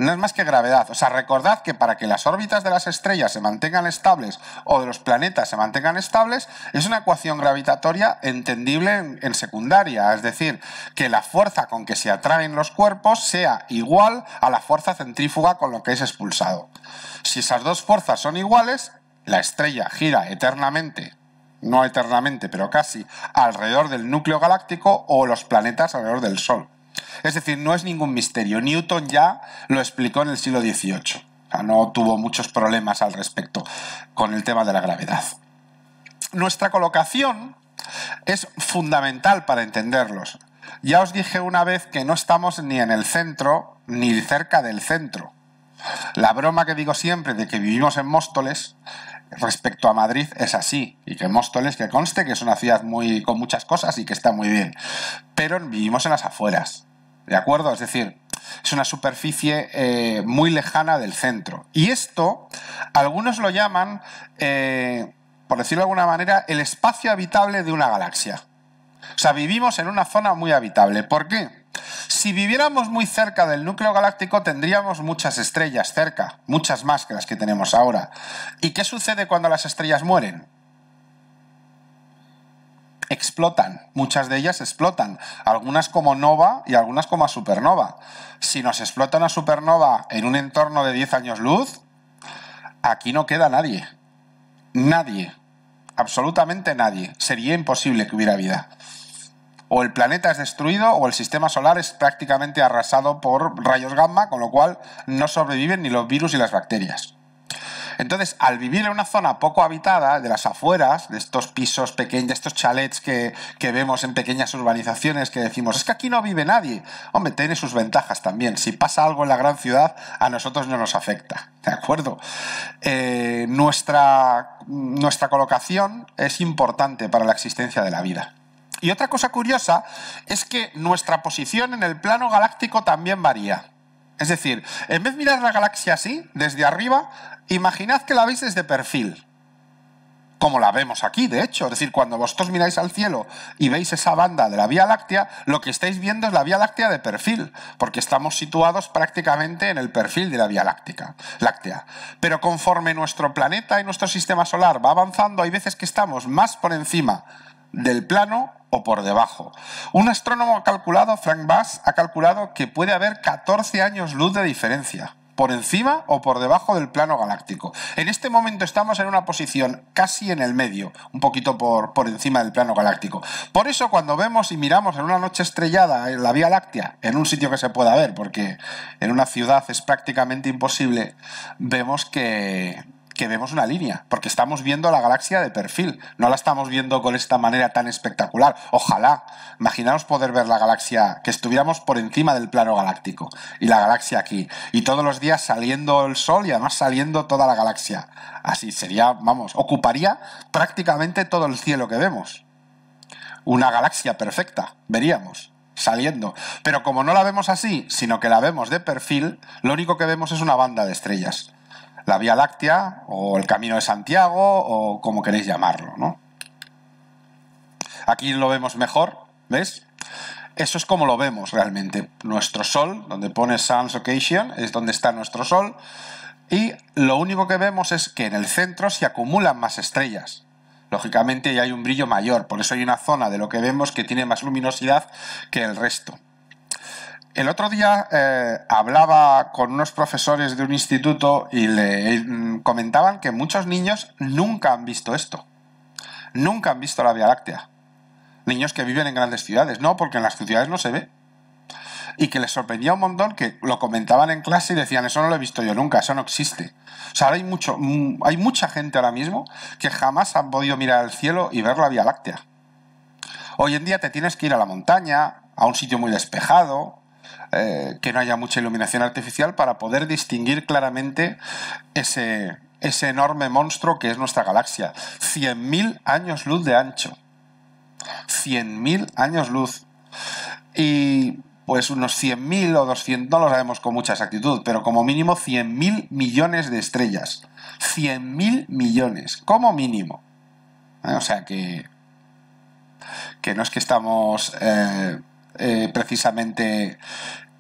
no es más que gravedad. O sea, recordad que para que las órbitas de las estrellas se mantengan estables o de los planetas se mantengan estables, es una ecuación gravitatoria entendible en, secundaria. Es decir, que la fuerza con que se atraen los cuerpos sea igual a la fuerza centrífuga con la que es expulsado. Si esas dos fuerzas son iguales, la estrella gira eternamente no eternamente, pero casi, alrededor del núcleo galáctico o los planetas alrededor del Sol. Es decir, no es ningún misterio. Newton ya lo explicó en el siglo XVIII. no tuvo muchos problemas al respecto con el tema de la gravedad. Nuestra colocación es fundamental para entenderlos. Ya os dije una vez que no estamos ni en el centro ni cerca del centro. La broma que digo siempre de que vivimos en Móstoles respecto a Madrid es así y que Móstoles que conste que es una ciudad muy con muchas cosas y que está muy bien, pero vivimos en las afueras, ¿de acuerdo? Es decir, es una superficie eh, muy lejana del centro y esto algunos lo llaman, eh, por decirlo de alguna manera, el espacio habitable de una galaxia. O sea, vivimos en una zona muy habitable. ¿Por qué? Si viviéramos muy cerca del núcleo galáctico tendríamos muchas estrellas cerca, muchas más que las que tenemos ahora. ¿Y qué sucede cuando las estrellas mueren? explotan, muchas de ellas explotan, algunas como nova y algunas como supernova. Si nos explota una supernova en un entorno de 10 años luz, aquí no queda nadie, nadie, absolutamente nadie. Sería imposible que hubiera vida o el planeta es destruido o el sistema solar es prácticamente arrasado por rayos gamma, con lo cual no sobreviven ni los virus ni las bacterias. Entonces, al vivir en una zona poco habitada, de las afueras, de estos pisos pequeños, de estos chalets que, vemos en pequeñas urbanizaciones que decimos, es que aquí no vive nadie. Hombre, tiene sus ventajas también. Si pasa algo en la gran ciudad, a nosotros no nos afecta. ¿De acuerdo? Eh, nuestra, nuestra colocación es importante para la existencia de la vida. Y otra cosa curiosa es que nuestra posición en el plano galáctico también varía. Es decir, en vez de mirar la galaxia así, desde arriba, imaginad que la veis desde perfil. Como la vemos aquí, de hecho. Es decir, cuando vosotros miráis al cielo y veis esa banda de la Vía Láctea, lo que estáis viendo es la Vía Láctea de perfil, porque estamos situados prácticamente en el perfil de la Vía Láctea. Láctea. Pero conforme nuestro planeta y nuestro sistema solar va avanzando, hay veces que estamos más por encima del plano o por debajo. Un astrónomo ha calculado, Frank Bass, ha calculado que puede haber 14 años luz de diferencia por encima o por debajo del plano galáctico. En este momento estamos en una posición casi en el medio, un poquito por, por encima del plano galáctico. Por eso cuando vemos y miramos en una noche estrellada en la Vía Láctea, en un sitio que se pueda ver, porque en una ciudad es prácticamente imposible, vemos que, vemos una línea, porque estamos viendo la galaxia de perfil, no la estamos viendo con esta manera tan espectacular. Ojalá, imaginaos poder ver la galaxia, que estuviéramos por encima del plano galáctico y la galaxia aquí, y todos los días saliendo el Sol y además saliendo toda la galaxia. Así sería, vamos, ocuparía prácticamente todo el cielo que vemos. Una galaxia perfecta, veríamos saliendo. Pero como no la vemos así, sino que la vemos de perfil, lo único que vemos es una banda de estrellas la Vía Láctea o el Camino de Santiago o como queréis llamarlo, ¿no? Aquí lo vemos mejor, ¿ves? Eso es como lo vemos realmente. Nuestro Sol, donde pone Sun's Occasion, es donde está nuestro Sol. Y lo único que vemos es que en el centro se acumulan más estrellas. Lógicamente hay un brillo mayor, por eso hay una zona de lo que vemos que tiene más luminosidad que el resto. El otro día eh, hablaba con unos profesores de un instituto y le mm, comentaban que muchos niños nunca han visto esto. Nunca han visto la Vía Láctea. Niños que viven en grandes ciudades, no, porque en las ciudades no se ve. Y que les sorprendía un montón que lo comentaban en clase y decían, eso no lo he visto yo nunca, eso no existe. O sea, hay, mucho, mm, hay mucha gente ahora mismo que jamás han podido mirar al cielo y ver la Vía Láctea. Hoy en día te tienes que ir a la montaña, a un sitio muy despejado, eh, que no haya mucha iluminación artificial para poder distinguir claramente ese, ese enorme monstruo que es nuestra galaxia. 100.000 años luz de ancho. 100.000 años luz. Y pues unos 100.000 o 200, no lo sabemos con mucha exactitud, pero como mínimo 100.000 millones de estrellas. 100.000 millones, como mínimo. Eh, o sea que, que no es que estamos eh, precisamente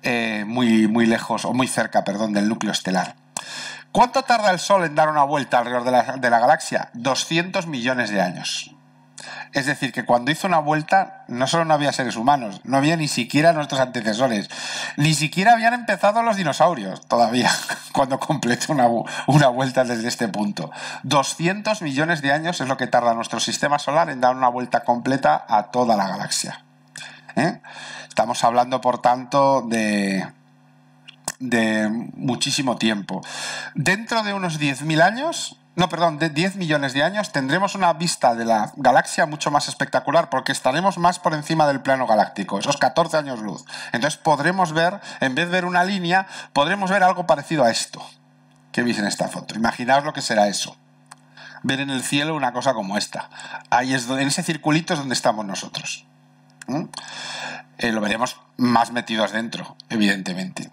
eh, muy, muy lejos, o muy cerca, perdón, del núcleo estelar. ¿Cuánto tarda el Sol en dar una vuelta alrededor de la, galaxia? 200 millones de años. Es decir, que cuando hizo una vuelta, no solo no había seres humanos, no había ni siquiera nuestros antecesores, ni siquiera habían empezado los dinosaurios todavía, cuando completó una, una, vuelta desde este punto. 200 millones de años es lo que tarda nuestro sistema solar en dar una vuelta completa a toda la galaxia. ¿Eh? Estamos hablando, por tanto, de, muchísimo tiempo. Dentro de unos 10.000 años, no, perdón, de 10 millones de años tendremos una vista de la galaxia mucho más espectacular porque estaremos más por encima del plano galáctico, esos 14 años luz. Entonces podremos ver, en vez de ver una línea, podremos ver algo parecido a esto que veis en esta foto. Imaginaos lo que será eso. Ver en el cielo una cosa como esta. Ahí es en ese circulito es donde estamos nosotros. Eh, lo veremos más metidos dentro, evidentemente.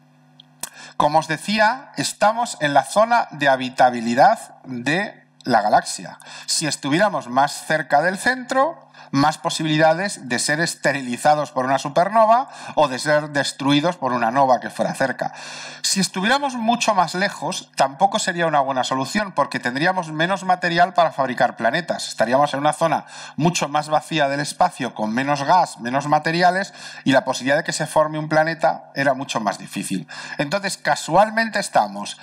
Como os decía, estamos en la zona de habitabilidad de la galaxia. Si estuviéramos más cerca del centro, más posibilidades de ser esterilizados por una supernova o de ser destruidos por una nova que fuera cerca. Si estuviéramos mucho más lejos, tampoco sería una buena solución porque tendríamos menos material para fabricar planetas. Estaríamos en una zona mucho más vacía del espacio, con menos gas, menos materiales y la posibilidad de que se forme un planeta era mucho más difícil. Entonces, casualmente estamos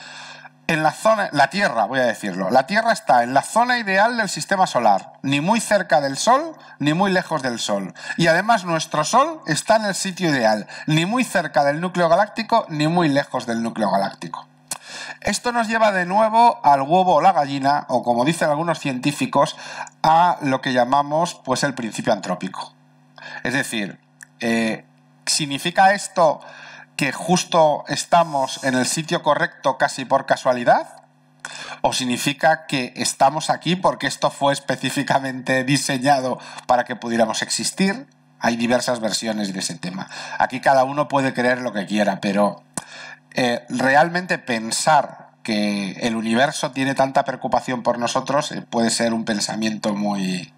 en la zona, la Tierra, voy a decirlo, la Tierra está en la zona ideal del sistema solar, ni muy cerca del Sol, ni muy lejos del Sol. Y además nuestro Sol está en el sitio ideal, ni muy cerca del núcleo galáctico, ni muy lejos del núcleo galáctico. Esto nos lleva de nuevo al huevo o la gallina, o como dicen algunos científicos, a lo que llamamos pues el principio antrópico. Es decir, eh, ¿significa esto que justo estamos en el sitio correcto casi por casualidad? ¿O significa que estamos aquí porque esto fue específicamente diseñado para que pudiéramos existir? Hay diversas versiones de ese tema. Aquí cada uno puede creer lo que quiera, pero eh, realmente pensar que el universo tiene tanta preocupación por nosotros eh, puede ser un pensamiento muy,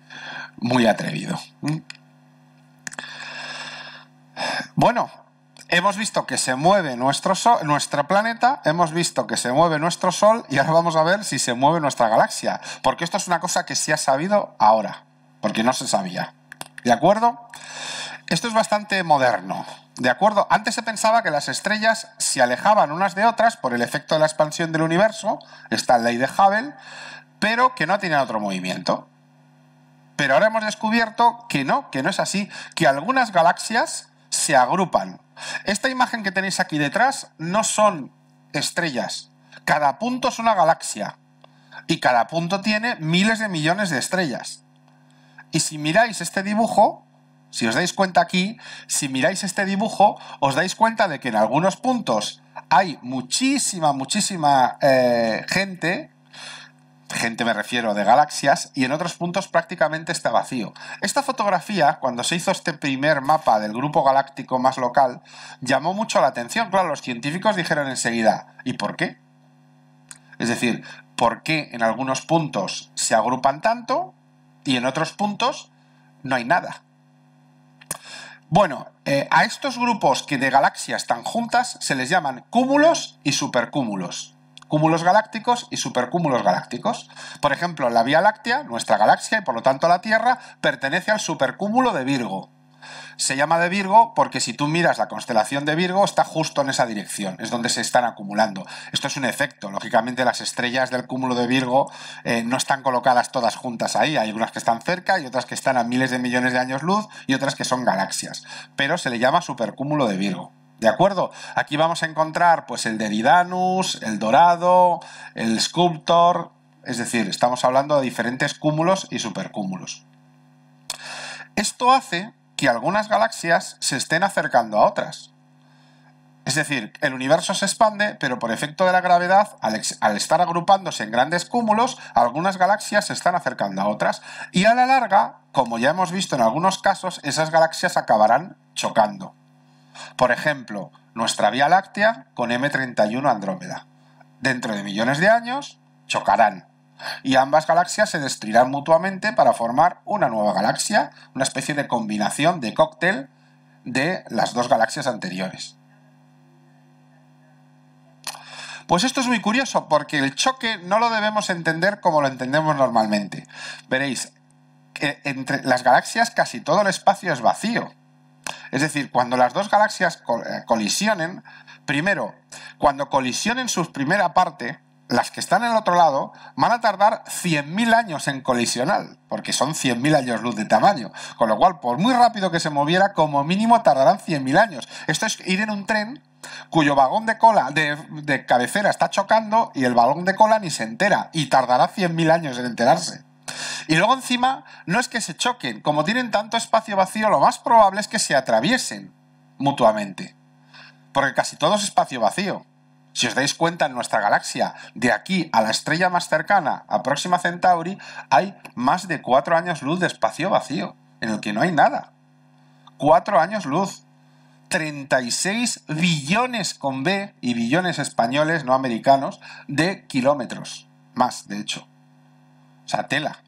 muy atrevido. ¿Mm? Bueno, Hemos visto que se mueve nuestro, nuestro planeta, hemos visto que se mueve nuestro Sol y ahora vamos a ver si se mueve nuestra galaxia, porque esto es una cosa que se ha sabido ahora, porque no se sabía. ¿De acuerdo? Esto es bastante moderno. ¿De acuerdo? Antes se pensaba que las estrellas se alejaban unas de otras por el efecto de la expansión del universo, esta ley de Hubble, pero que no tenían otro movimiento. Pero ahora hemos descubierto que no, que no es así, que algunas galaxias se agrupan. Esta imagen que tenéis aquí detrás no son estrellas. Cada punto es una galaxia. Y cada punto tiene miles de millones de estrellas. Y si miráis este dibujo, si os dais cuenta aquí, si miráis este dibujo, os dais cuenta de que en algunos puntos hay muchísima, muchísima eh, gente gente me refiero de galaxias, y en otros puntos prácticamente está vacío. Esta fotografía, cuando se hizo este primer mapa del grupo galáctico más local, llamó mucho la atención. Claro, los científicos dijeron enseguida, ¿y por qué? Es decir, ¿por qué en algunos puntos se agrupan tanto y en otros puntos no hay nada? Bueno, eh, a estos grupos que de galaxias están juntas se les llaman cúmulos y supercúmulos cúmulos galácticos y supercúmulos galácticos. Por ejemplo, la Vía Láctea, nuestra galaxia y por lo tanto la Tierra, pertenece al supercúmulo de Virgo. Se llama de Virgo porque si tú miras la constelación de Virgo está justo en esa dirección, es donde se están acumulando. Esto es un efecto, lógicamente las estrellas del cúmulo de Virgo eh, no están colocadas todas juntas ahí, hay unas que están cerca y otras que están a miles de millones de años luz y otras que son galaxias, pero se le llama supercúmulo de Virgo. ¿De acuerdo? Aquí vamos a encontrar pues el de el Dorado, el Sculptor, es decir, estamos hablando de diferentes cúmulos y supercúmulos. Esto hace que algunas galaxias se estén acercando a otras. Es decir, el universo se expande, pero por efecto de la gravedad, al, estar agrupándose en grandes cúmulos, algunas galaxias se están acercando a otras. Y a la larga, como ya hemos visto en algunos casos, esas galaxias acabarán chocando. Por ejemplo, nuestra Vía Láctea con M31 Andrómeda. Dentro de millones de años, chocarán. Y ambas galaxias se destruirán mutuamente para formar una nueva galaxia, una especie de combinación de cóctel de las dos galaxias anteriores. Pues esto es muy curioso porque el choque no lo debemos entender como lo entendemos normalmente. Veréis, que entre las galaxias casi todo el espacio es vacío. Es decir, cuando las dos galaxias eh, colisionen, primero, cuando colisionen su primera parte, las que están en el otro lado van a tardar 100.000 años en colisionar, porque son 100.000 años luz de tamaño. Con lo cual, por muy rápido que se moviera, como mínimo tardarán 100.000 años. Esto es ir en un tren cuyo vagón de cola, de, de cabecera está chocando y el vagón de cola ni se entera, y tardará 100.000 años en enterarse. Y luego encima, no es que se choquen, como tienen tanto espacio vacío, lo más probable es que se atraviesen mutuamente. Porque casi todo es espacio vacío. Si os dais cuenta, en nuestra galaxia, de aquí a la estrella más cercana, a Próxima Centauri, hay más de cuatro años luz de espacio vacío, en el que no hay nada. Cuatro años luz. 36 billones con B y billones españoles, no americanos, de kilómetros. Más, de hecho. O sea, tela.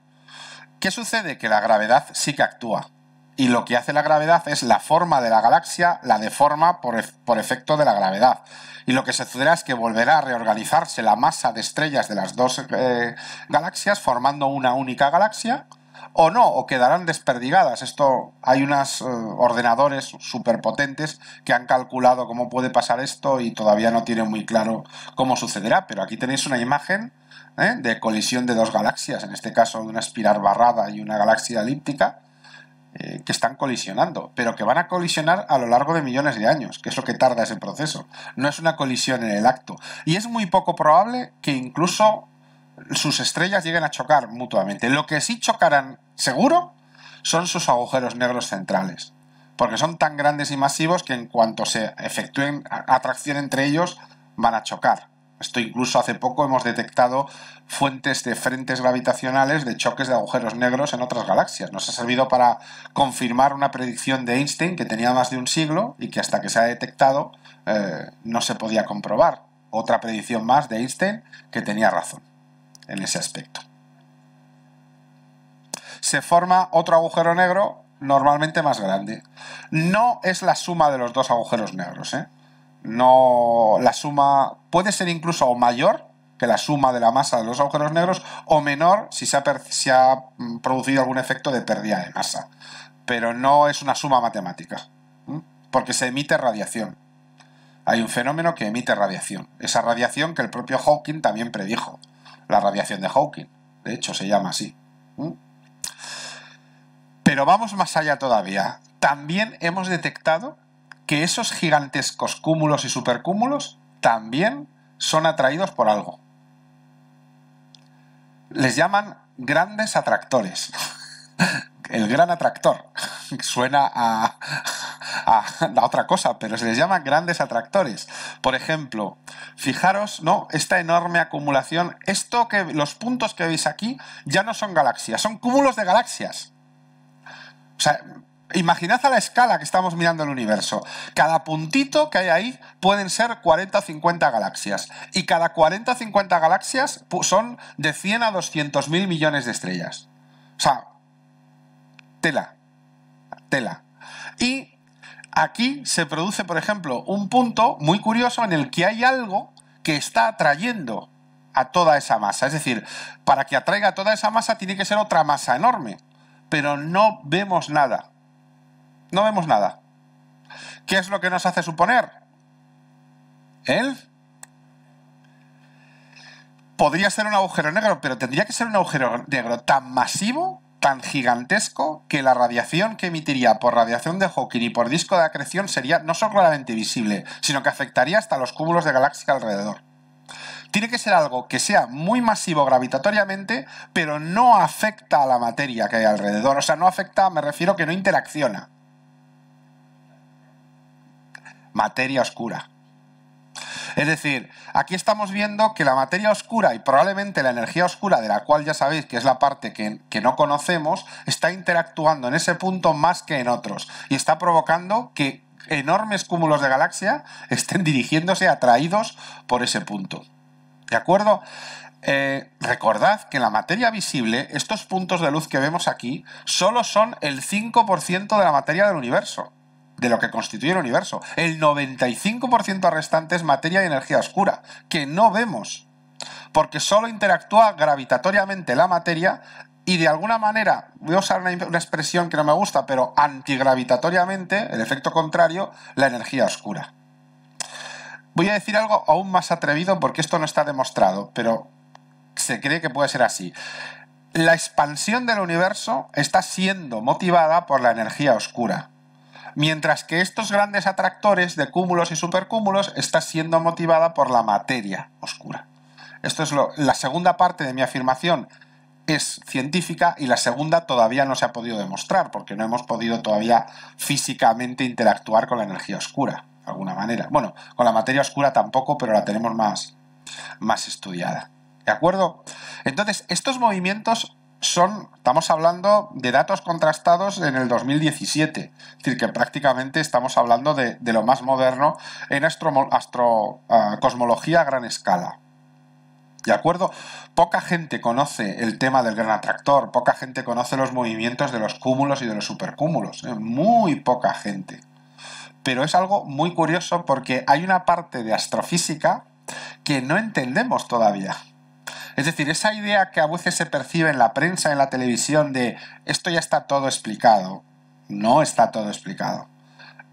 ¿Qué sucede? Que la gravedad sí que actúa. Y lo que hace la gravedad es la forma de la galaxia la deforma por, por efecto de la gravedad. Y lo que sucederá es que volverá a reorganizarse la masa de estrellas de las dos eh, galaxias formando una única galaxia o no, o quedarán desperdigadas. Esto hay unos eh, ordenadores superpotentes que han calculado cómo puede pasar esto y todavía no tienen muy claro cómo sucederá, pero aquí tenéis una imagen ¿eh? de colisión de dos galaxias, en este caso de una espiral barrada y una galaxia elíptica, eh, que están colisionando, pero que van a colisionar a lo largo de millones de años, que es lo que tarda ese proceso. No es una colisión en el acto. Y es muy poco probable que incluso sus estrellas lleguen a chocar mutuamente. Lo que sí chocarán seguro son sus agujeros negros centrales, porque son tan grandes y masivos que en cuanto se efectúen atracción entre ellos van a chocar. Esto incluso hace poco hemos detectado fuentes de frentes gravitacionales de choques de agujeros negros en otras galaxias. Nos ha servido para confirmar una predicción de Einstein que tenía más de un siglo y que hasta que se ha detectado eh, no se podía comprobar. Otra predicción más de Einstein que tenía razón en ese aspecto. Se forma otro agujero negro normalmente más grande. No es la suma de los dos agujeros negros, ¿eh? No, la suma puede ser incluso mayor que la suma de la masa de los agujeros negros o menor si se ha, mm, producido algún efecto de pérdida de masa. Pero no es una suma matemática, porque se emite radiación. Hay un fenómeno que emite radiación. Esa radiación que el propio Hawking también predijo. La radiación de Hawking. De hecho, se llama así. Pero vamos más allá todavía. También hemos detectado que esos gigantescos cúmulos y supercúmulos también son atraídos por algo. Les llaman grandes atractores. El gran atractor. Suena a, la otra cosa, pero se les llama grandes atractores. Por ejemplo, fijaros, ¿no? Esta enorme acumulación. Esto que los puntos que veis aquí ya no son galaxias, son cúmulos de galaxias. O sea, Imaginad a la escala que estamos mirando el universo. Cada puntito que hay ahí pueden ser 40 o 50 galaxias. Y cada 40 o 50 galaxias son de 100 a 200 mil millones de estrellas. O sea, tela. Tela. Y aquí se produce, por ejemplo, un punto muy curioso en el que hay algo que está atrayendo a toda esa masa. Es decir, para que atraiga a toda esa masa tiene que ser otra masa enorme. Pero no vemos nada. No vemos nada. ¿Qué es lo que nos hace suponer? Él podría ser un agujero negro, pero tendría que ser un agujero negro tan masivo, tan gigantesco, que la radiación que emitiría por radiación de Hawking y por disco de acreción sería no solo claramente visible, sino que afectaría hasta los cúmulos de galaxia alrededor. Tiene que ser algo que sea muy masivo gravitatoriamente, pero no afecta a la materia que hay alrededor. O sea, no afecta, me refiero que no interacciona materia oscura. Es decir, aquí estamos viendo que la materia oscura y probablemente la energía oscura, de la cual ya sabéis que es la parte que, que, no conocemos, está interactuando en ese punto más que en otros y está provocando que enormes cúmulos de galaxia estén dirigiéndose atraídos por ese punto. ¿De acuerdo? Eh, recordad que la materia visible, estos puntos de luz que vemos aquí, solo son el 5% de la materia del universo de lo que constituye el universo. El 95% restante es materia y energía oscura, que no vemos, porque solo interactúa gravitatoriamente la materia y de alguna manera, voy a usar una, expresión que no me gusta, pero antigravitatoriamente, el efecto contrario, la energía oscura. Voy a decir algo aún más atrevido porque esto no está demostrado, pero se cree que puede ser así. La expansión del universo está siendo motivada por la energía oscura mientras que estos grandes atractores de cúmulos y supercúmulos está siendo motivada por la materia oscura. Esto es la segunda parte de mi afirmación es científica y la segunda todavía no se ha podido demostrar porque no hemos podido todavía físicamente interactuar con la energía oscura, de alguna manera. Bueno, con la materia oscura tampoco, pero la tenemos más, más estudiada. ¿De acuerdo? Entonces, estos movimientos son, estamos hablando de datos contrastados en el 2017, es decir, que prácticamente estamos hablando de, lo más moderno en astrocosmología ah, a gran escala. ¿De acuerdo? Poca gente conoce el tema del gran atractor, poca gente conoce los movimientos de los cúmulos y de los supercúmulos, ¿eh? muy poca gente. Pero es algo muy curioso porque hay una parte de astrofísica que no entendemos todavía. Es decir, esa idea que a veces se percibe en la prensa, en la televisión, de esto ya está todo explicado, no está todo explicado.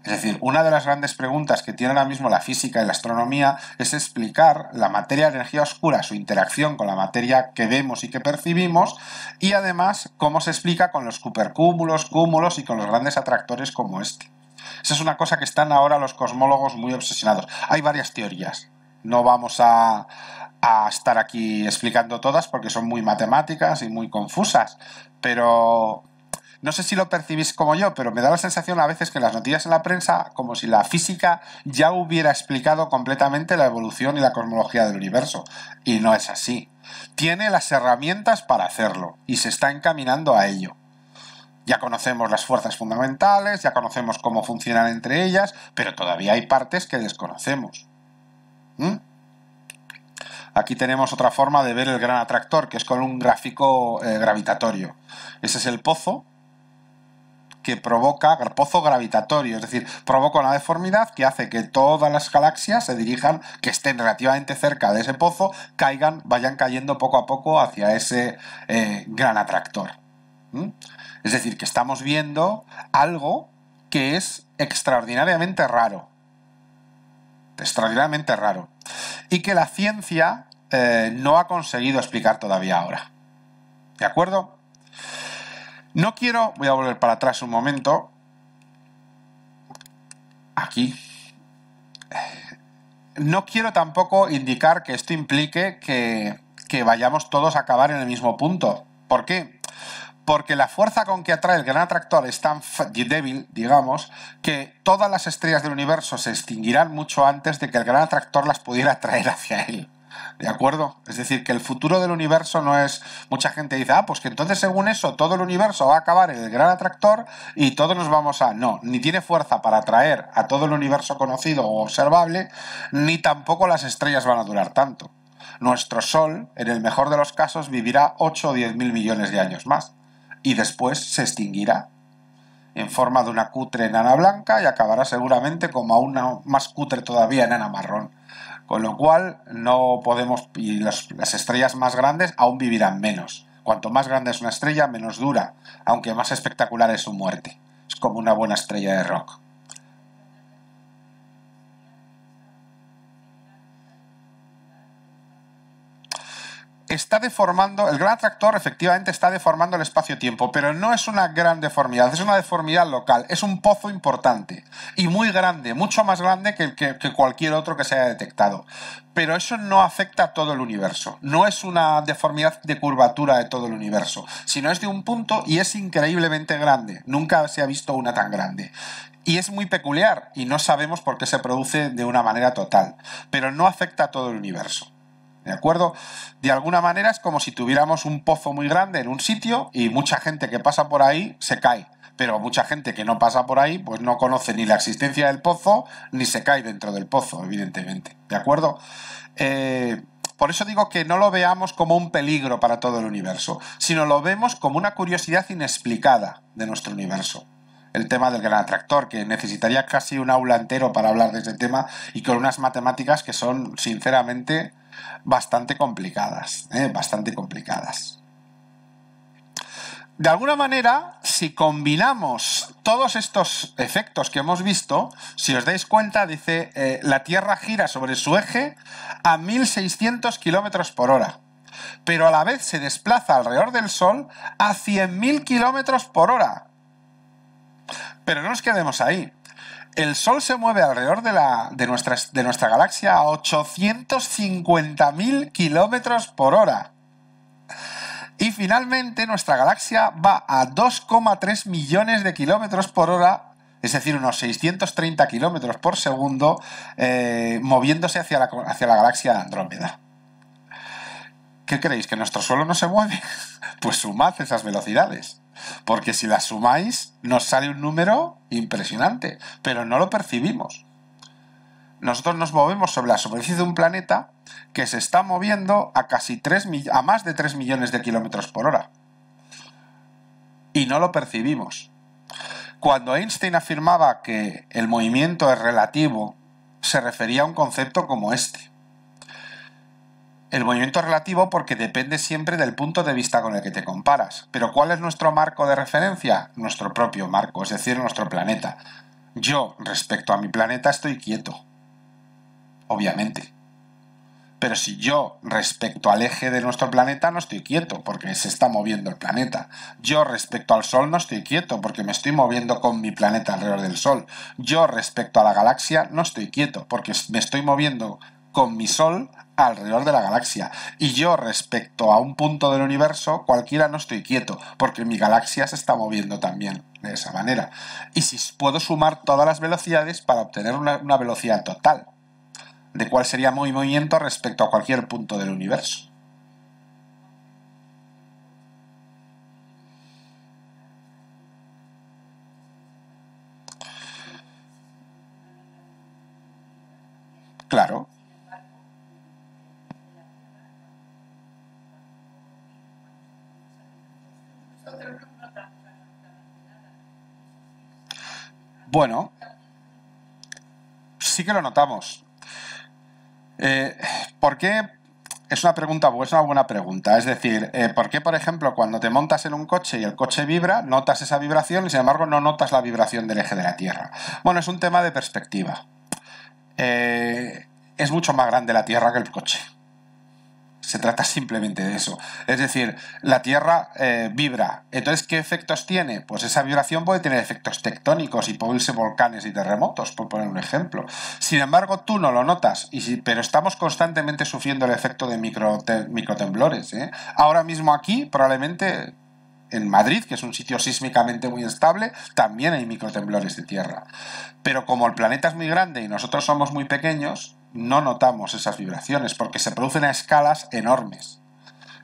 Es decir, una de las grandes preguntas que tiene ahora mismo la física y la astronomía es explicar la materia de energía oscura, su interacción con la materia que vemos y que percibimos, y además cómo se explica con los supercúmulos, cúmulos y con los grandes atractores como este. Esa es una cosa que están ahora los cosmólogos muy obsesionados. Hay varias teorías. No vamos a, a estar aquí explicando todas porque son muy matemáticas y muy confusas, pero no sé si lo percibís como yo, pero me da la sensación a veces que las noticias en la prensa, como si la física ya hubiera explicado completamente la evolución y la cosmología del universo. Y no es así. Tiene las herramientas para hacerlo y se está encaminando a ello. Ya conocemos las fuerzas fundamentales, ya conocemos cómo funcionan entre ellas, pero todavía hay partes que desconocemos. ¿Mm? Aquí tenemos otra forma de ver el gran atractor, que es con un gráfico eh, gravitatorio. Ese es el pozo que provoca pozo gravitatorio, es decir, provoca una deformidad que hace que todas las galaxias se dirijan, que estén relativamente cerca de ese pozo, caigan, vayan cayendo poco a poco hacia ese eh, gran atractor. Es decir, que estamos viendo algo que es extraordinariamente raro. Extraordinariamente raro. Y que la ciencia eh, no ha conseguido explicar todavía ahora. ¿De acuerdo? No quiero, voy a volver para atrás un momento. Aquí. No quiero tampoco indicar que esto implique que, que vayamos todos a acabar en el mismo punto. ¿Por qué? Porque la fuerza con que atrae el gran atractor es tan débil, digamos, que todas las estrellas del universo se extinguirán mucho antes de que el gran atractor las pudiera atraer hacia él. ¿De acuerdo? Es decir, que el futuro del universo no es. Mucha gente dice, ah, pues que entonces según eso todo el universo va a acabar en el gran atractor y todos nos vamos a. No, ni tiene fuerza para atraer a todo el universo conocido o observable, ni tampoco las estrellas van a durar tanto. Nuestro Sol, en el mejor de los casos, vivirá 8 o 10 mil millones de años más y después se extinguirá en forma de una cutre enana blanca y acabará seguramente como a una más cutre todavía enana marrón. Con lo cual, no podemos. Y las estrellas más grandes aún vivirán menos. Cuanto más grande es una estrella, menos dura, aunque más espectacular es su muerte. Es como una buena estrella de rock. está deformando, el gran atractor efectivamente está deformando el espacio-tiempo, pero no es una gran deformidad, es una deformidad local, es un pozo importante y muy grande, mucho más grande que, que cualquier otro que se haya detectado. Pero eso no afecta a todo el universo, no es una deformidad de curvatura de todo el universo, sino es de un punto y es increíblemente grande, nunca se ha visto una tan grande. Y es muy peculiar y no sabemos por qué se produce de una manera total, pero no afecta a todo el universo. ¿De acuerdo? De alguna manera es como si tuviéramos un pozo muy grande en un sitio y mucha gente que pasa por ahí se cae. Pero mucha gente que no pasa por ahí, pues no conoce ni la existencia del pozo, ni se cae dentro del pozo, evidentemente. ¿De acuerdo? Eh, por eso digo que no lo veamos como un peligro para todo el universo, sino lo vemos como una curiosidad inexplicada de nuestro universo. El tema del gran atractor, que necesitaría casi un aula entero para hablar de ese tema y con unas matemáticas que son, sinceramente, bastante complicadas, ¿eh? bastante complicadas. De alguna manera, si combinamos todos estos efectos que hemos visto, si os dais cuenta, dice, eh, la Tierra gira sobre su eje a 1600 kilómetros por hora, pero a la vez se desplaza alrededor del Sol a 100.000 kilómetros por hora. Pero no nos quedemos ahí el Sol se mueve alrededor de, nuestra, galaxia a 850.000 kilómetros por hora. Y finalmente nuestra galaxia va a 2,3 millones de kilómetros por hora, es decir, unos 630 kilómetros por segundo, eh, moviéndose hacia la, galaxia de Andrómeda. ¿Qué creéis? ¿Que nuestro suelo no se mueve? Pues sumad esas velocidades. Porque si las sumáis, nos sale un número impresionante, pero no lo percibimos. Nosotros nos movemos sobre la superficie de un planeta que se está moviendo a casi a más de 3 millones de kilómetros por hora. Y no lo percibimos. Cuando Einstein afirmaba que el movimiento es relativo, se refería a un concepto como este. El movimiento relativo porque depende siempre del punto de vista con el que te comparas. Pero ¿cuál es nuestro marco de referencia? Nuestro propio marco, es decir, nuestro planeta. Yo, respecto a mi planeta, estoy quieto. Obviamente. Pero si yo, respecto al eje de nuestro planeta, no estoy quieto, porque se está moviendo el planeta. Yo, respecto al Sol, no estoy quieto, porque me estoy moviendo con mi planeta alrededor del Sol. Yo, respecto a la galaxia, no estoy quieto, porque me estoy moviendo con mi Sol alrededor de la galaxia. Y yo respecto a un punto del universo, cualquiera no estoy quieto, porque mi galaxia se está moviendo también de esa manera. Y si puedo sumar todas las velocidades para obtener una, velocidad total, de cuál sería mi movimiento respecto a cualquier punto del universo. Claro, Bueno, sí que lo notamos. Eh, ¿Por qué? Es una pregunta, es una buena pregunta. Es decir, eh, ¿por qué, por ejemplo, cuando te montas en un coche y el coche vibra, notas esa vibración y sin embargo no notas la vibración del eje de la Tierra? Bueno, es un tema de perspectiva. Eh, es mucho más grande la Tierra que el coche se trata simplemente de eso. Es decir, la Tierra eh, vibra. Entonces, ¿qué efectos tiene? Pues esa vibración puede tener efectos tectónicos y poderse volcanes y terremotos, por poner un ejemplo. Sin embargo, tú no lo notas, pero estamos constantemente sufriendo el efecto de micro, microtemblores. ¿eh? Ahora mismo aquí, probablemente en Madrid, que es un sitio sísmicamente muy estable, también hay microtemblores de tierra. Pero como el planeta es muy grande y nosotros somos muy pequeños, no notamos esas vibraciones porque se producen a escalas enormes.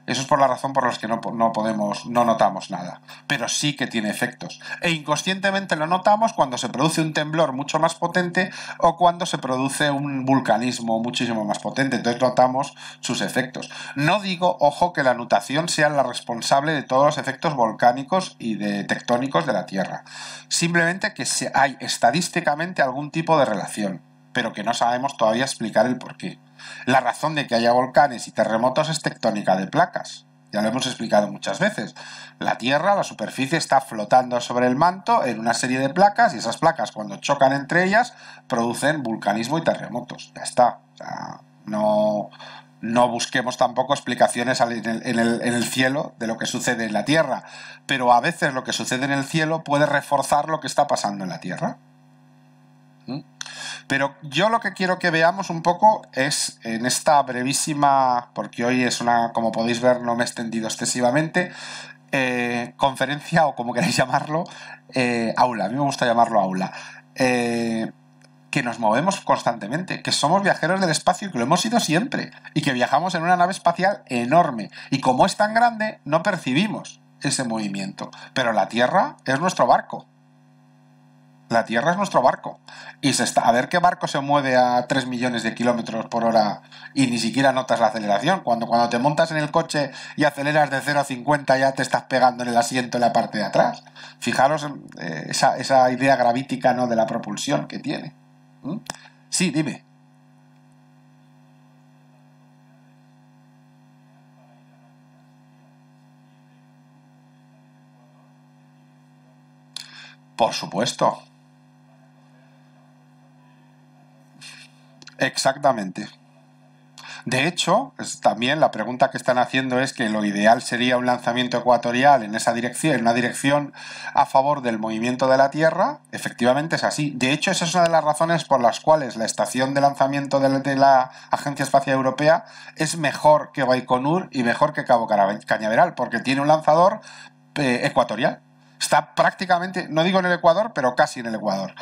Eso es por la razón por la que no, podemos, no notamos nada. Pero sí que tiene efectos. E inconscientemente lo notamos cuando se produce un temblor mucho más potente o cuando se produce un vulcanismo muchísimo más potente. Entonces notamos sus efectos. No digo, ojo, que la nutación sea la responsable de todos los efectos volcánicos y de tectónicos de la Tierra. Simplemente que hay estadísticamente algún tipo de relación pero que no sabemos todavía explicar el porqué. La razón de que haya volcanes y terremotos es tectónica de placas. Ya lo hemos explicado muchas veces. La Tierra, la superficie, está flotando sobre el manto en una serie de placas y esas placas cuando chocan entre ellas producen vulcanismo y terremotos. Ya está. no, no busquemos tampoco explicaciones en el, cielo de lo que sucede en la Tierra. Pero a veces lo que sucede en el cielo puede reforzar lo que está pasando en la Tierra. ¿Mm? Pero yo lo que quiero que veamos un poco es en esta brevísima, porque hoy es una, como podéis ver, no me he extendido excesivamente, eh, conferencia o como queráis llamarlo, eh, aula. A mí me gusta llamarlo aula. Eh, que nos movemos constantemente, que somos viajeros del espacio y que lo hemos sido siempre, y que viajamos en una nave espacial enorme, y como es tan grande, no percibimos ese movimiento, pero la Tierra es nuestro barco, la Tierra es nuestro barco. Y se está, a ver qué barco se mueve a 3 millones de kilómetros por hora y ni siquiera notas la aceleración. Cuando, cuando te montas en el coche y aceleras de 0 a 50 ya te estás pegando en el asiento en la parte de atrás. Fijaros eh, esa, idea gravítica ¿no? de la propulsión que tiene. ¿Mm? Sí, dime. Por supuesto, Exactamente. De hecho, también la pregunta que están haciendo es que lo ideal sería un lanzamiento ecuatorial en esa dirección, en una dirección a favor del movimiento de la Tierra. Efectivamente es así. De hecho, esa es una de las razones por las cuales la estación de lanzamiento de la, Agencia Espacial Europea es mejor que Baikonur y mejor que Cabo Cañaveral, porque tiene un lanzador eh, ecuatorial. Está prácticamente, no digo en el Ecuador, pero casi en el Ecuador.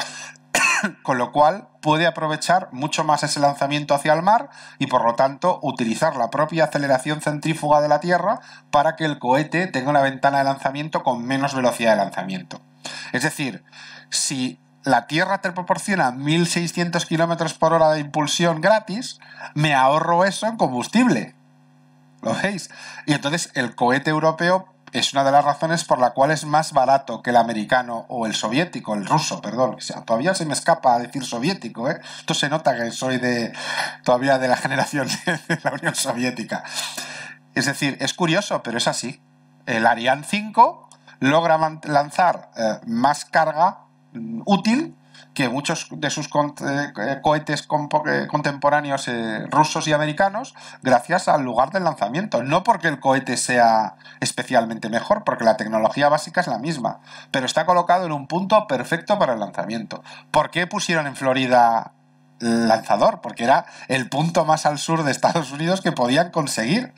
con lo cual puede aprovechar mucho más ese lanzamiento hacia el mar y por lo tanto utilizar la propia aceleración centrífuga de la Tierra para que el cohete tenga una ventana de lanzamiento con menos velocidad de lanzamiento. Es decir, si la Tierra te proporciona 1600 km por hora de impulsión gratis, me ahorro eso en combustible. ¿Lo veis? Y entonces el cohete europeo es una de las razones por la cual es más barato que el americano o el soviético, el ruso, perdón. todavía se me escapa decir soviético, ¿eh? Esto se nota que soy de todavía de la generación de la Unión Soviética. Es decir, es curioso, pero es así. El Ariane 5 logra lanzar eh, más carga mm, útil que muchos de sus eh, eh, cohetes eh, contemporáneos rusos y americanos gracias al lugar del lanzamiento. No porque el cohete sea especialmente mejor, porque la tecnología básica es la misma, pero está colocado en un punto perfecto para el lanzamiento. ¿Por qué pusieron en Florida el lanzador? Porque era el punto más al sur de Estados Unidos que podían conseguir,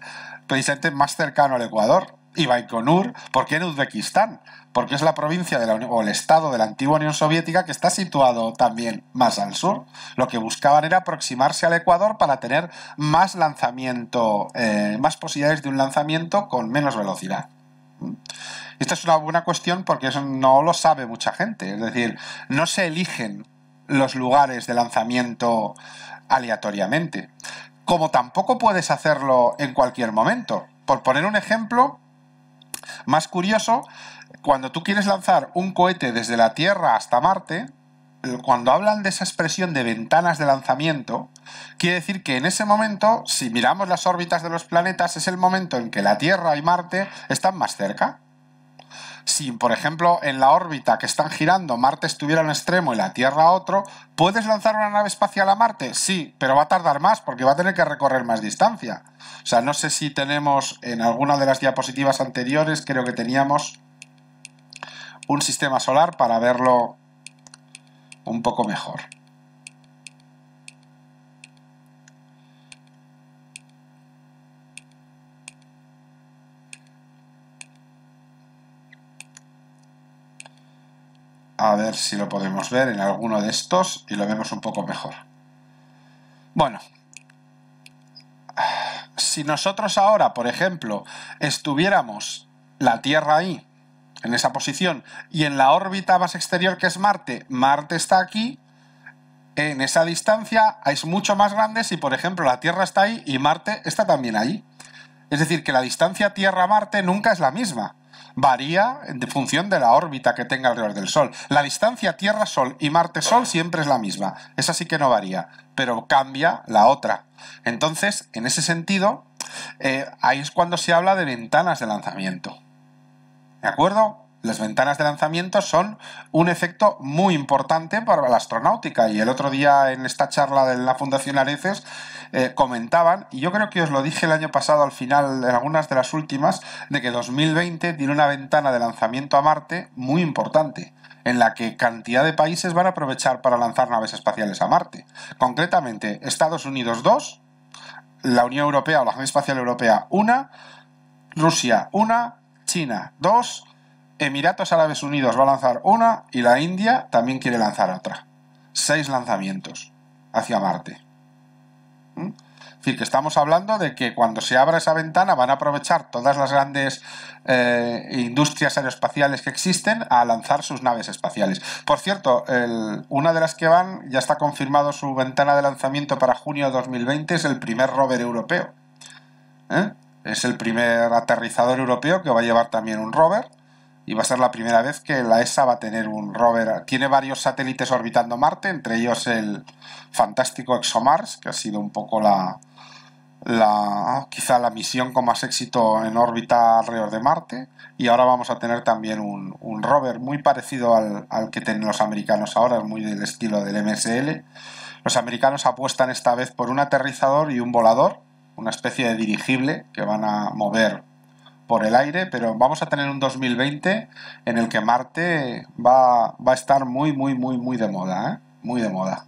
precisamente más cercano al Ecuador. Y Baikonur, ¿por qué en Uzbekistán? porque es la provincia de la, o el estado de la antigua Unión Soviética que está situado también más al sur. Lo que buscaban era aproximarse al Ecuador para tener más lanzamiento, eh, más posibilidades de un lanzamiento con menos velocidad. Esta es una buena cuestión porque no lo sabe mucha gente. Es decir, no se eligen los lugares de lanzamiento aleatoriamente. Como tampoco puedes hacerlo en cualquier momento. Por poner un ejemplo más curioso, cuando tú quieres lanzar un cohete desde la Tierra hasta Marte, cuando hablan de esa expresión de ventanas de lanzamiento, quiere decir que en ese momento, si miramos las órbitas de los planetas, es el momento en que la Tierra y Marte están más cerca. Si, por ejemplo, en la órbita que están girando Marte estuviera a un extremo y la Tierra a otro, ¿puedes lanzar una nave espacial a Marte? Sí, pero va a tardar más porque va a tener que recorrer más distancia. O sea, no sé si tenemos en alguna de las diapositivas anteriores, creo que teníamos un sistema solar para verlo un poco mejor. A ver si lo podemos ver en alguno de estos y lo vemos un poco mejor. Bueno, si nosotros ahora, por ejemplo, estuviéramos la Tierra ahí, en esa posición. Y en la órbita más exterior que es Marte, Marte está aquí, en esa distancia es mucho más grande si, por ejemplo, la Tierra está ahí y Marte está también ahí. Es decir, que la distancia Tierra-Marte nunca es la misma. Varía en función de la órbita que tenga alrededor del Sol. La distancia Tierra-Sol y Marte-Sol siempre es la misma. Esa sí que no varía, pero cambia la otra. Entonces, en ese sentido, eh, ahí es cuando se habla de ventanas de lanzamiento. ¿De acuerdo? Las ventanas de lanzamiento son un efecto muy importante para la astronáutica y el otro día en esta charla de la Fundación Areces eh, comentaban, y yo creo que os lo dije el año pasado al final en algunas de las últimas, de que 2020 tiene una ventana de lanzamiento a Marte muy importante en la que cantidad de países van a aprovechar para lanzar naves espaciales a Marte. Concretamente, Estados Unidos 2, la Unión Europea o la Agencia Espacial Europea 1, Rusia 1, China dos, Emiratos Árabes Unidos va a lanzar una y la India también quiere lanzar otra. Seis lanzamientos hacia Marte. ¿Mm? Es decir, que estamos hablando de que cuando se abra esa ventana van a aprovechar todas las grandes eh, industrias aeroespaciales que existen a lanzar sus naves espaciales. Por cierto, una de las que van, ya está confirmado su ventana de lanzamiento para junio de 2020, es el primer rover europeo. ¿Eh? Es el primer aterrizador europeo que va a llevar también un rover y va a ser la primera vez que la ESA va a tener un rover. Tiene varios satélites orbitando Marte, entre ellos el fantástico ExoMars, que ha sido un poco la, la quizá la misión con más éxito en órbita alrededor de Marte. Y ahora vamos a tener también un, rover muy parecido al, al, que tienen los americanos ahora, muy del estilo del MSL. Los americanos apuestan esta vez por un aterrizador y un volador una especie de dirigible que van a mover por el aire, pero vamos a tener un 2020 en el que Marte va, a estar muy, muy, muy, muy de moda, ¿eh? muy de moda.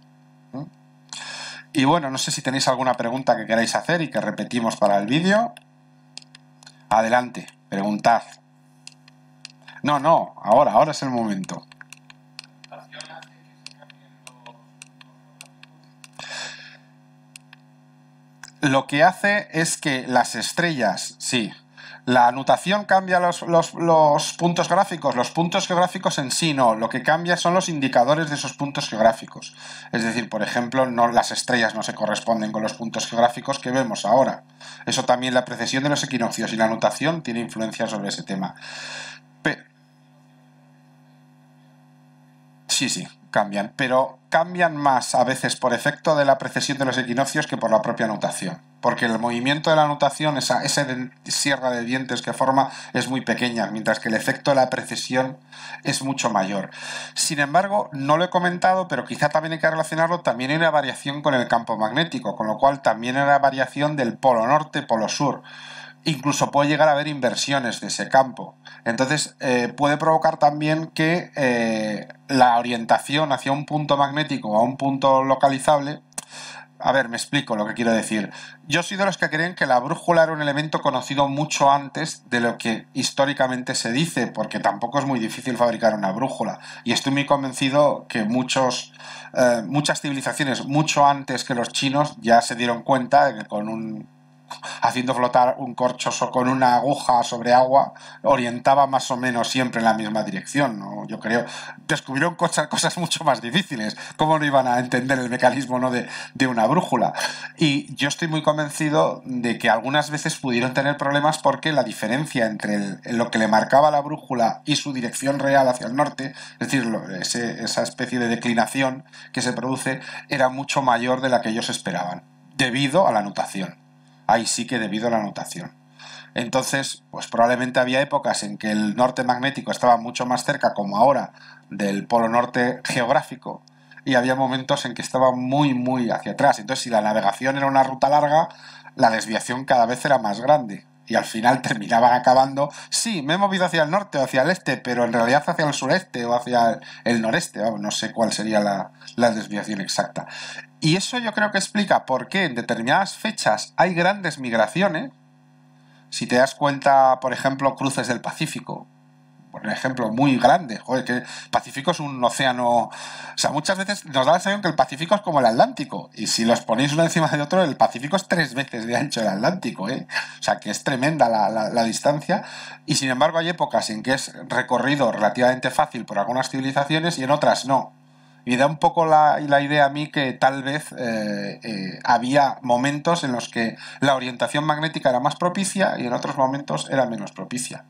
Y bueno, no sé si tenéis alguna pregunta que queráis hacer y que repetimos para el vídeo. Adelante, preguntad. No, no, ahora, ahora es el momento. lo que hace es que las estrellas, sí, la anotación cambia los, puntos gráficos, los puntos geográficos en sí no, lo que cambia son los indicadores de esos puntos geográficos. Es decir, por ejemplo, no, las estrellas no se corresponden con los puntos geográficos que vemos ahora. Eso también la precesión de los equinoccios y la anotación tiene influencia sobre ese tema. sí, sí cambian, pero cambian más a veces por efecto de la precesión de los equinoccios que por la propia nutación, porque el movimiento de la nutación, esa, sierra de dientes que forma, es muy pequeña, mientras que el efecto de la precesión es mucho mayor. Sin embargo, no lo he comentado, pero quizá también hay que relacionarlo, también hay una variación con el campo magnético, con lo cual también hay una variación del polo norte-polo sur incluso puede llegar a haber inversiones de ese campo. Entonces eh, puede provocar también que eh, la orientación hacia un punto magnético o a un punto localizable... A ver, me explico lo que quiero decir. Yo soy de los que creen que la brújula era un elemento conocido mucho antes de lo que históricamente se dice, porque tampoco es muy difícil fabricar una brújula. Y estoy muy convencido que muchos, eh, muchas civilizaciones, mucho antes que los chinos, ya se dieron cuenta de que con un haciendo flotar un corchoso con una aguja sobre agua, orientaba más o menos siempre en la misma dirección. Yo creo, descubrieron cosas, mucho más difíciles. ¿Cómo no iban a entender el mecanismo de, una brújula? Y yo estoy muy convencido de que algunas veces pudieron tener problemas porque la diferencia entre lo que le marcaba la brújula y su dirección real hacia el norte, es decir, esa especie de declinación que se produce, era mucho mayor de la que ellos esperaban, debido a la nutación ahí sí que debido a la notación Entonces, pues probablemente había épocas en que el norte magnético estaba mucho más cerca, como ahora, del polo norte geográfico, y había momentos en que estaba muy, muy hacia atrás. Entonces, si la navegación era una ruta larga, la desviación cada vez era más grande. Y al final terminaban acabando, sí, me he movido hacia el norte o hacia el este, pero en realidad hacia el sureste o hacia el noreste, no sé cuál sería la, la desviación exacta. Y eso yo creo que explica por qué en determinadas fechas hay grandes migraciones. Si te das cuenta, por ejemplo, cruces del Pacífico, por ejemplo, muy grande. Joder, que el Pacífico es un océano. O sea, muchas veces nos da la sensación que el Pacífico es como el Atlántico. Y si los ponéis uno encima del otro, el Pacífico es tres veces de ancho el Atlántico. ¿eh? O sea, que es tremenda la distancia. Y sin embargo, hay épocas en que es recorrido relativamente fácil por algunas civilizaciones y en otras no y da un poco la, la idea a mí que tal vez eh, eh, había momentos en los que la orientación magnética era más propicia y en otros momentos era menos propicia.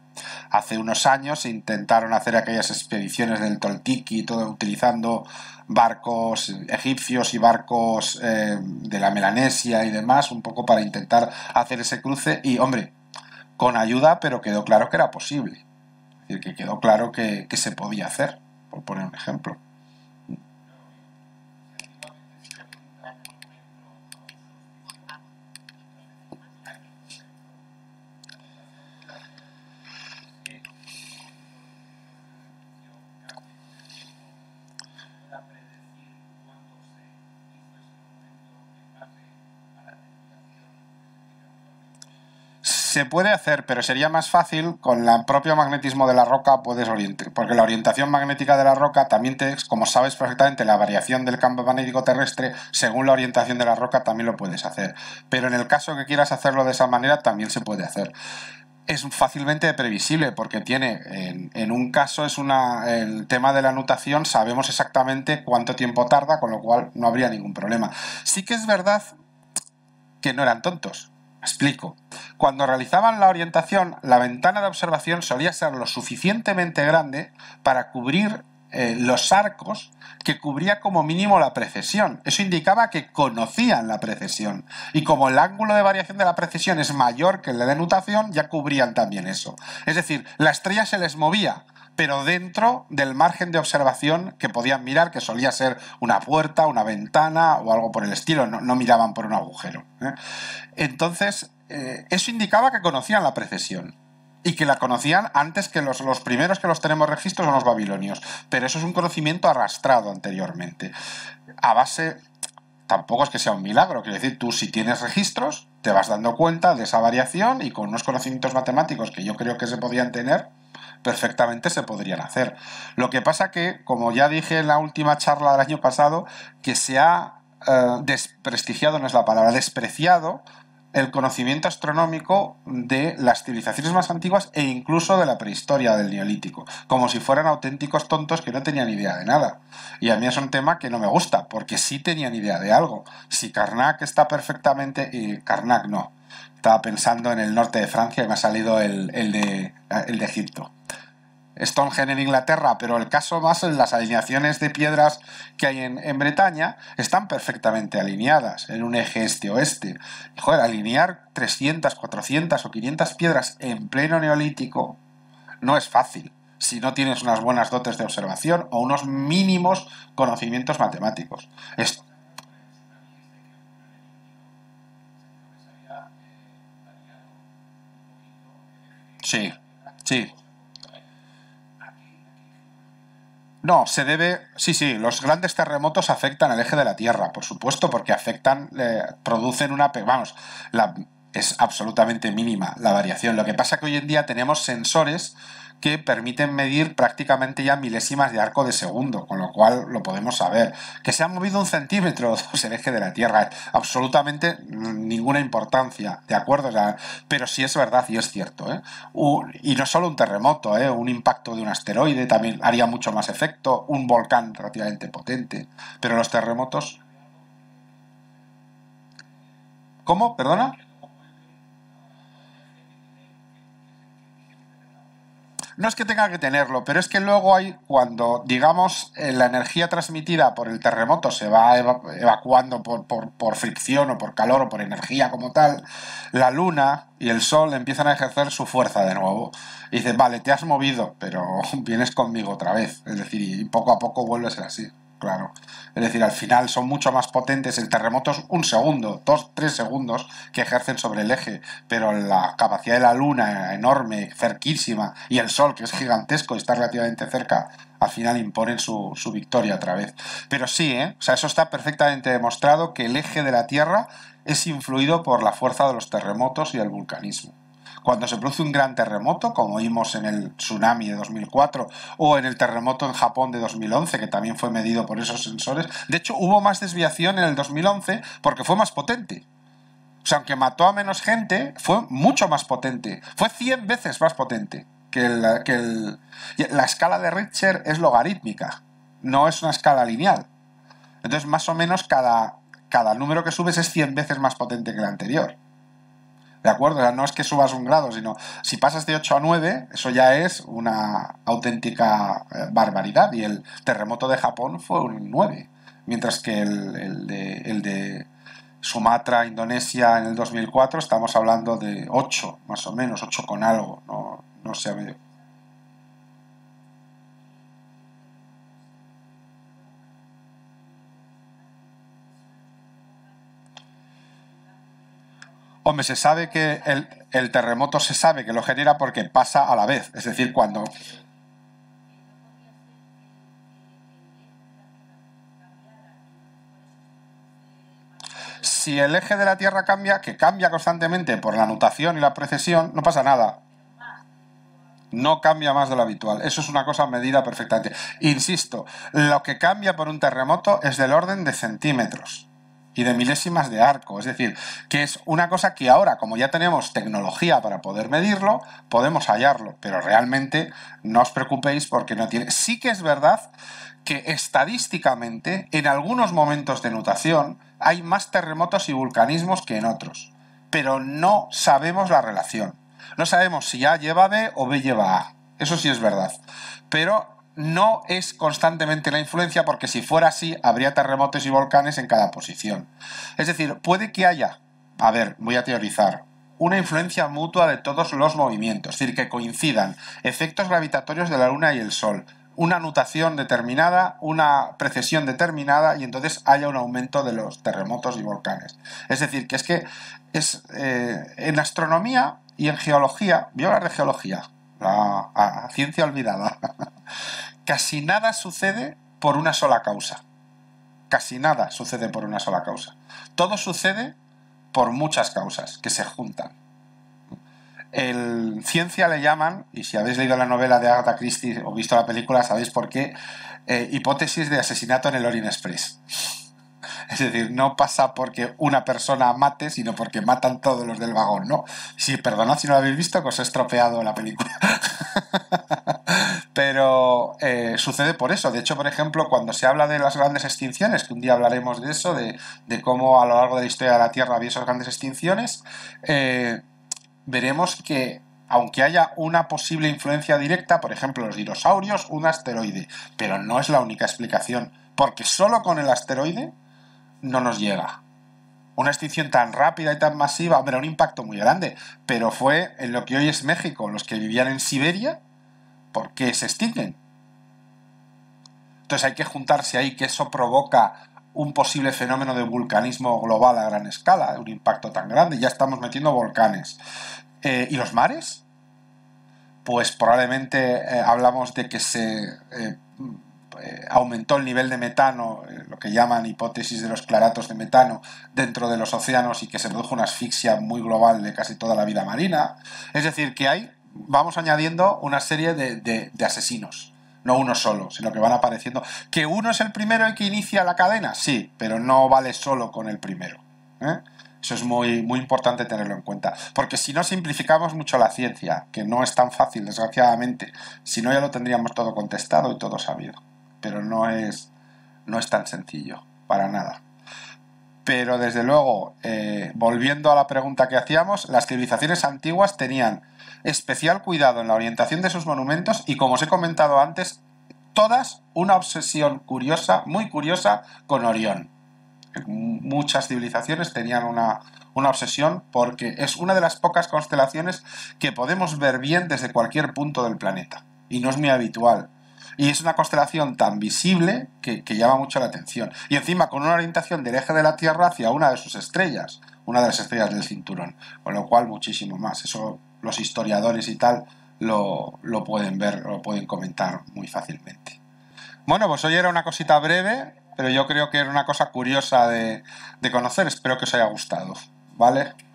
Hace unos años se intentaron hacer aquellas expediciones del Toltiki, todo utilizando barcos egipcios y barcos eh, de la Melanesia y demás, un poco para intentar hacer ese cruce y, hombre, con ayuda, pero quedó claro que era posible. Es decir, que quedó claro que, que se podía hacer, por poner un ejemplo. Se puede hacer, pero sería más fácil con el propio magnetismo de la roca puedes orientar, porque la orientación magnética de la roca también te, como sabes perfectamente, la variación del campo magnético terrestre según la orientación de la roca también lo puedes hacer. Pero en el caso que quieras hacerlo de esa manera también se puede hacer es fácilmente previsible porque tiene, en, en, un caso es una, el tema de la nutación, sabemos exactamente cuánto tiempo tarda, con lo cual no habría ningún problema. Sí que es verdad que no eran tontos, Explico. Cuando realizaban la orientación, la ventana de observación solía ser lo suficientemente grande para cubrir eh, los arcos que cubría como mínimo la precesión. Eso indicaba que conocían la precesión. Y como el ángulo de variación de la precesión es mayor que el de denutación, ya cubrían también eso. Es decir, la estrella se les movía, pero dentro del margen de observación que podían mirar, que solía ser una puerta, una ventana o algo por el estilo, no, miraban por un agujero. ¿eh? Entonces, eh, eso indicaba que conocían la precesión y que la conocían antes que los, los, primeros que los tenemos registros son los babilonios, pero eso es un conocimiento arrastrado anteriormente. A base, tampoco es que sea un milagro, quiero decir, tú si tienes registros, te vas dando cuenta de esa variación y con unos conocimientos matemáticos que yo creo que se podían tener, perfectamente se podrían hacer. Lo que pasa que, como ya dije en la última charla del año pasado, que se ha eh, desprestigiado, no es la palabra, despreciado el conocimiento astronómico de las civilizaciones más antiguas e incluso de la prehistoria del neolítico, como si fueran auténticos tontos que no tenían idea de nada. Y a mí es un tema que no me gusta, porque sí tenían idea de algo. Si Karnak está perfectamente, y Karnak no. Estaba pensando en el norte de Francia y me ha salido el de Egipto. Stonehenge en Inglaterra, pero el caso más en las alineaciones de piedras que hay en, Bretaña están perfectamente alineadas en un eje este-oeste. Joder, alinear 300, 400 o 500 piedras en pleno neolítico no es fácil si no tienes unas buenas dotes de observación o unos mínimos conocimientos matemáticos. Sí, sí. No, se debe. Sí, sí, los grandes terremotos afectan al eje de la Tierra, por supuesto, porque afectan, eh, producen una. Vamos, la, es absolutamente mínima la variación. Lo que pasa que hoy en día tenemos sensores que permiten medir prácticamente ya milésimas de arco de segundo, con lo cual lo podemos saber. Que se ha movido un centímetro el eje de la Tierra, absolutamente ninguna importancia, ¿de acuerdo? pero sí es verdad y es cierto. ¿eh? y no solo un terremoto, ¿eh? un impacto de un asteroide también haría mucho más efecto, un volcán relativamente potente, pero los terremotos... ¿Cómo? ¿Perdona? No es que tenga que tenerlo, pero es que luego hay, cuando, digamos, eh, la energía transmitida por el terremoto se va evacuando por, fricción o por calor o por energía como tal, la luna y el sol empiezan a ejercer su fuerza de nuevo. Y dices, vale, te has movido, pero vienes conmigo otra vez. Es decir, y poco a poco vuelve a ser así. Claro. Es decir, al final son mucho más potentes el terremoto es un segundo, dos, tres segundos que ejercen sobre el eje, pero la capacidad de la luna enorme, cerquísima, y el sol que es gigantesco y está relativamente cerca, al final imponen su, su victoria otra vez. Pero sí, ¿eh? o sea, eso está perfectamente demostrado que el eje de la Tierra es influido por la fuerza de los terremotos y el vulcanismo. Cuando se produce un gran terremoto, como vimos en el tsunami de 2004 o en el terremoto en Japón de 2011, que también fue medido por esos sensores, de hecho hubo más desviación en el 2011 porque fue más potente. O sea, aunque mató a menos gente, fue mucho más potente. Fue 100 veces más potente que, el, La escala de Richter es logarítmica, no es una escala lineal. Entonces, más o menos, cada, cada número que subes es 100 veces más potente que el anterior. ¿De acuerdo? O no es que subas un grado, sino si pasas de 8 a 9, eso ya es una auténtica eh, barbaridad. Y el terremoto de Japón fue un 9, mientras que el, de, Sumatra, Indonesia, en el 2004, estamos hablando de 8, más o menos, 8 con algo, no, no sé Hombre, se sabe que el, terremoto se sabe que lo genera porque pasa a la vez. Es decir, cuando. Si el eje de la Tierra cambia, que cambia constantemente por la nutación y la precesión, no pasa nada. No cambia más de lo habitual. Eso es una cosa medida perfectamente. Insisto, lo que cambia por un terremoto es del orden de centímetros y de milésimas de arco. Es decir, que es una cosa que ahora, como ya tenemos tecnología para poder medirlo, podemos hallarlo. Pero realmente no os preocupéis porque no tiene... Sí que es verdad que estadísticamente en algunos momentos de nutación hay más terremotos y vulcanismos que en otros. Pero no sabemos la relación. No sabemos si A lleva B o B lleva A. Eso sí es verdad. Pero no es constantemente la influencia porque si fuera así habría terremotos y volcanes en cada posición. Es decir, puede que haya, a ver, voy a teorizar, una influencia mutua de todos los movimientos, es decir, que coincidan efectos gravitatorios de la Luna y el Sol, una nutación determinada, una precesión determinada y entonces haya un aumento de los terremotos y volcanes. Es decir, que es que es eh, en astronomía y en geología, voy a hablar de geología, la ciencia olvidada. casi nada sucede por una sola causa. Casi nada sucede por una sola causa. Todo sucede por muchas causas que se juntan. En ciencia le llaman, y si habéis leído la novela de Agatha Christie o visto la película, sabéis por qué, eh, hipótesis de asesinato en el Orient Express. Es decir, no pasa porque una persona mate, sino porque matan todos los del vagón, ¿no? Si, perdonad si no lo habéis visto, que os he estropeado la película. pero eh, sucede por eso. De hecho, por ejemplo, cuando se habla de las grandes extinciones, que un día hablaremos de eso, de, cómo a lo largo de la historia de la Tierra había esas grandes extinciones, eh, veremos que aunque haya una posible influencia directa, por ejemplo, los dinosaurios, un asteroide, pero no es la única explicación, porque solo con el asteroide no nos llega. Una extinción tan rápida y tan masiva, hombre, un impacto muy grande, pero fue en lo que hoy es México, los que vivían en Siberia, ¿Por qué se extinguen? Entonces hay que juntarse ahí que eso provoca un posible fenómeno de vulcanismo global a gran escala, un impacto tan grande, ya estamos metiendo volcanes. Eh, ¿Y los mares? Pues probablemente eh, hablamos de que se eh, aumentó el nivel de metano, lo que llaman hipótesis de los claratos de metano, dentro de los océanos y que se produjo una asfixia muy global de casi toda la vida marina. Es decir, que hay vamos añadiendo una serie de, asesinos no uno solo, sino que van apareciendo. ¿Que uno es el primero y que inicia la cadena? Sí, pero no vale solo con el primero. ¿eh? Eso es muy, muy importante tenerlo en cuenta, porque si no simplificamos mucho la ciencia, que no es tan fácil, desgraciadamente, si no ya lo tendríamos todo contestado y todo sabido, pero no es, no es tan sencillo, para nada. Pero desde luego, eh, volviendo a la pregunta que hacíamos, las civilizaciones antiguas tenían especial cuidado en la orientación de sus monumentos y, como os he comentado antes, todas una obsesión curiosa, muy curiosa, con Orión. Muchas civilizaciones tenían una, obsesión porque es una de las pocas constelaciones que podemos ver bien desde cualquier punto del planeta. Y no es muy habitual. Y es una constelación tan visible que, que, llama mucho la atención. Y encima con una orientación del eje de la Tierra hacia una de sus estrellas, una de las estrellas del cinturón. Con lo cual muchísimo más. Eso los historiadores y tal lo, lo pueden ver, lo pueden comentar muy fácilmente. Bueno, pues hoy era una cosita breve, pero yo creo que era una cosa curiosa de, de conocer. Espero que os haya gustado. ¿Vale?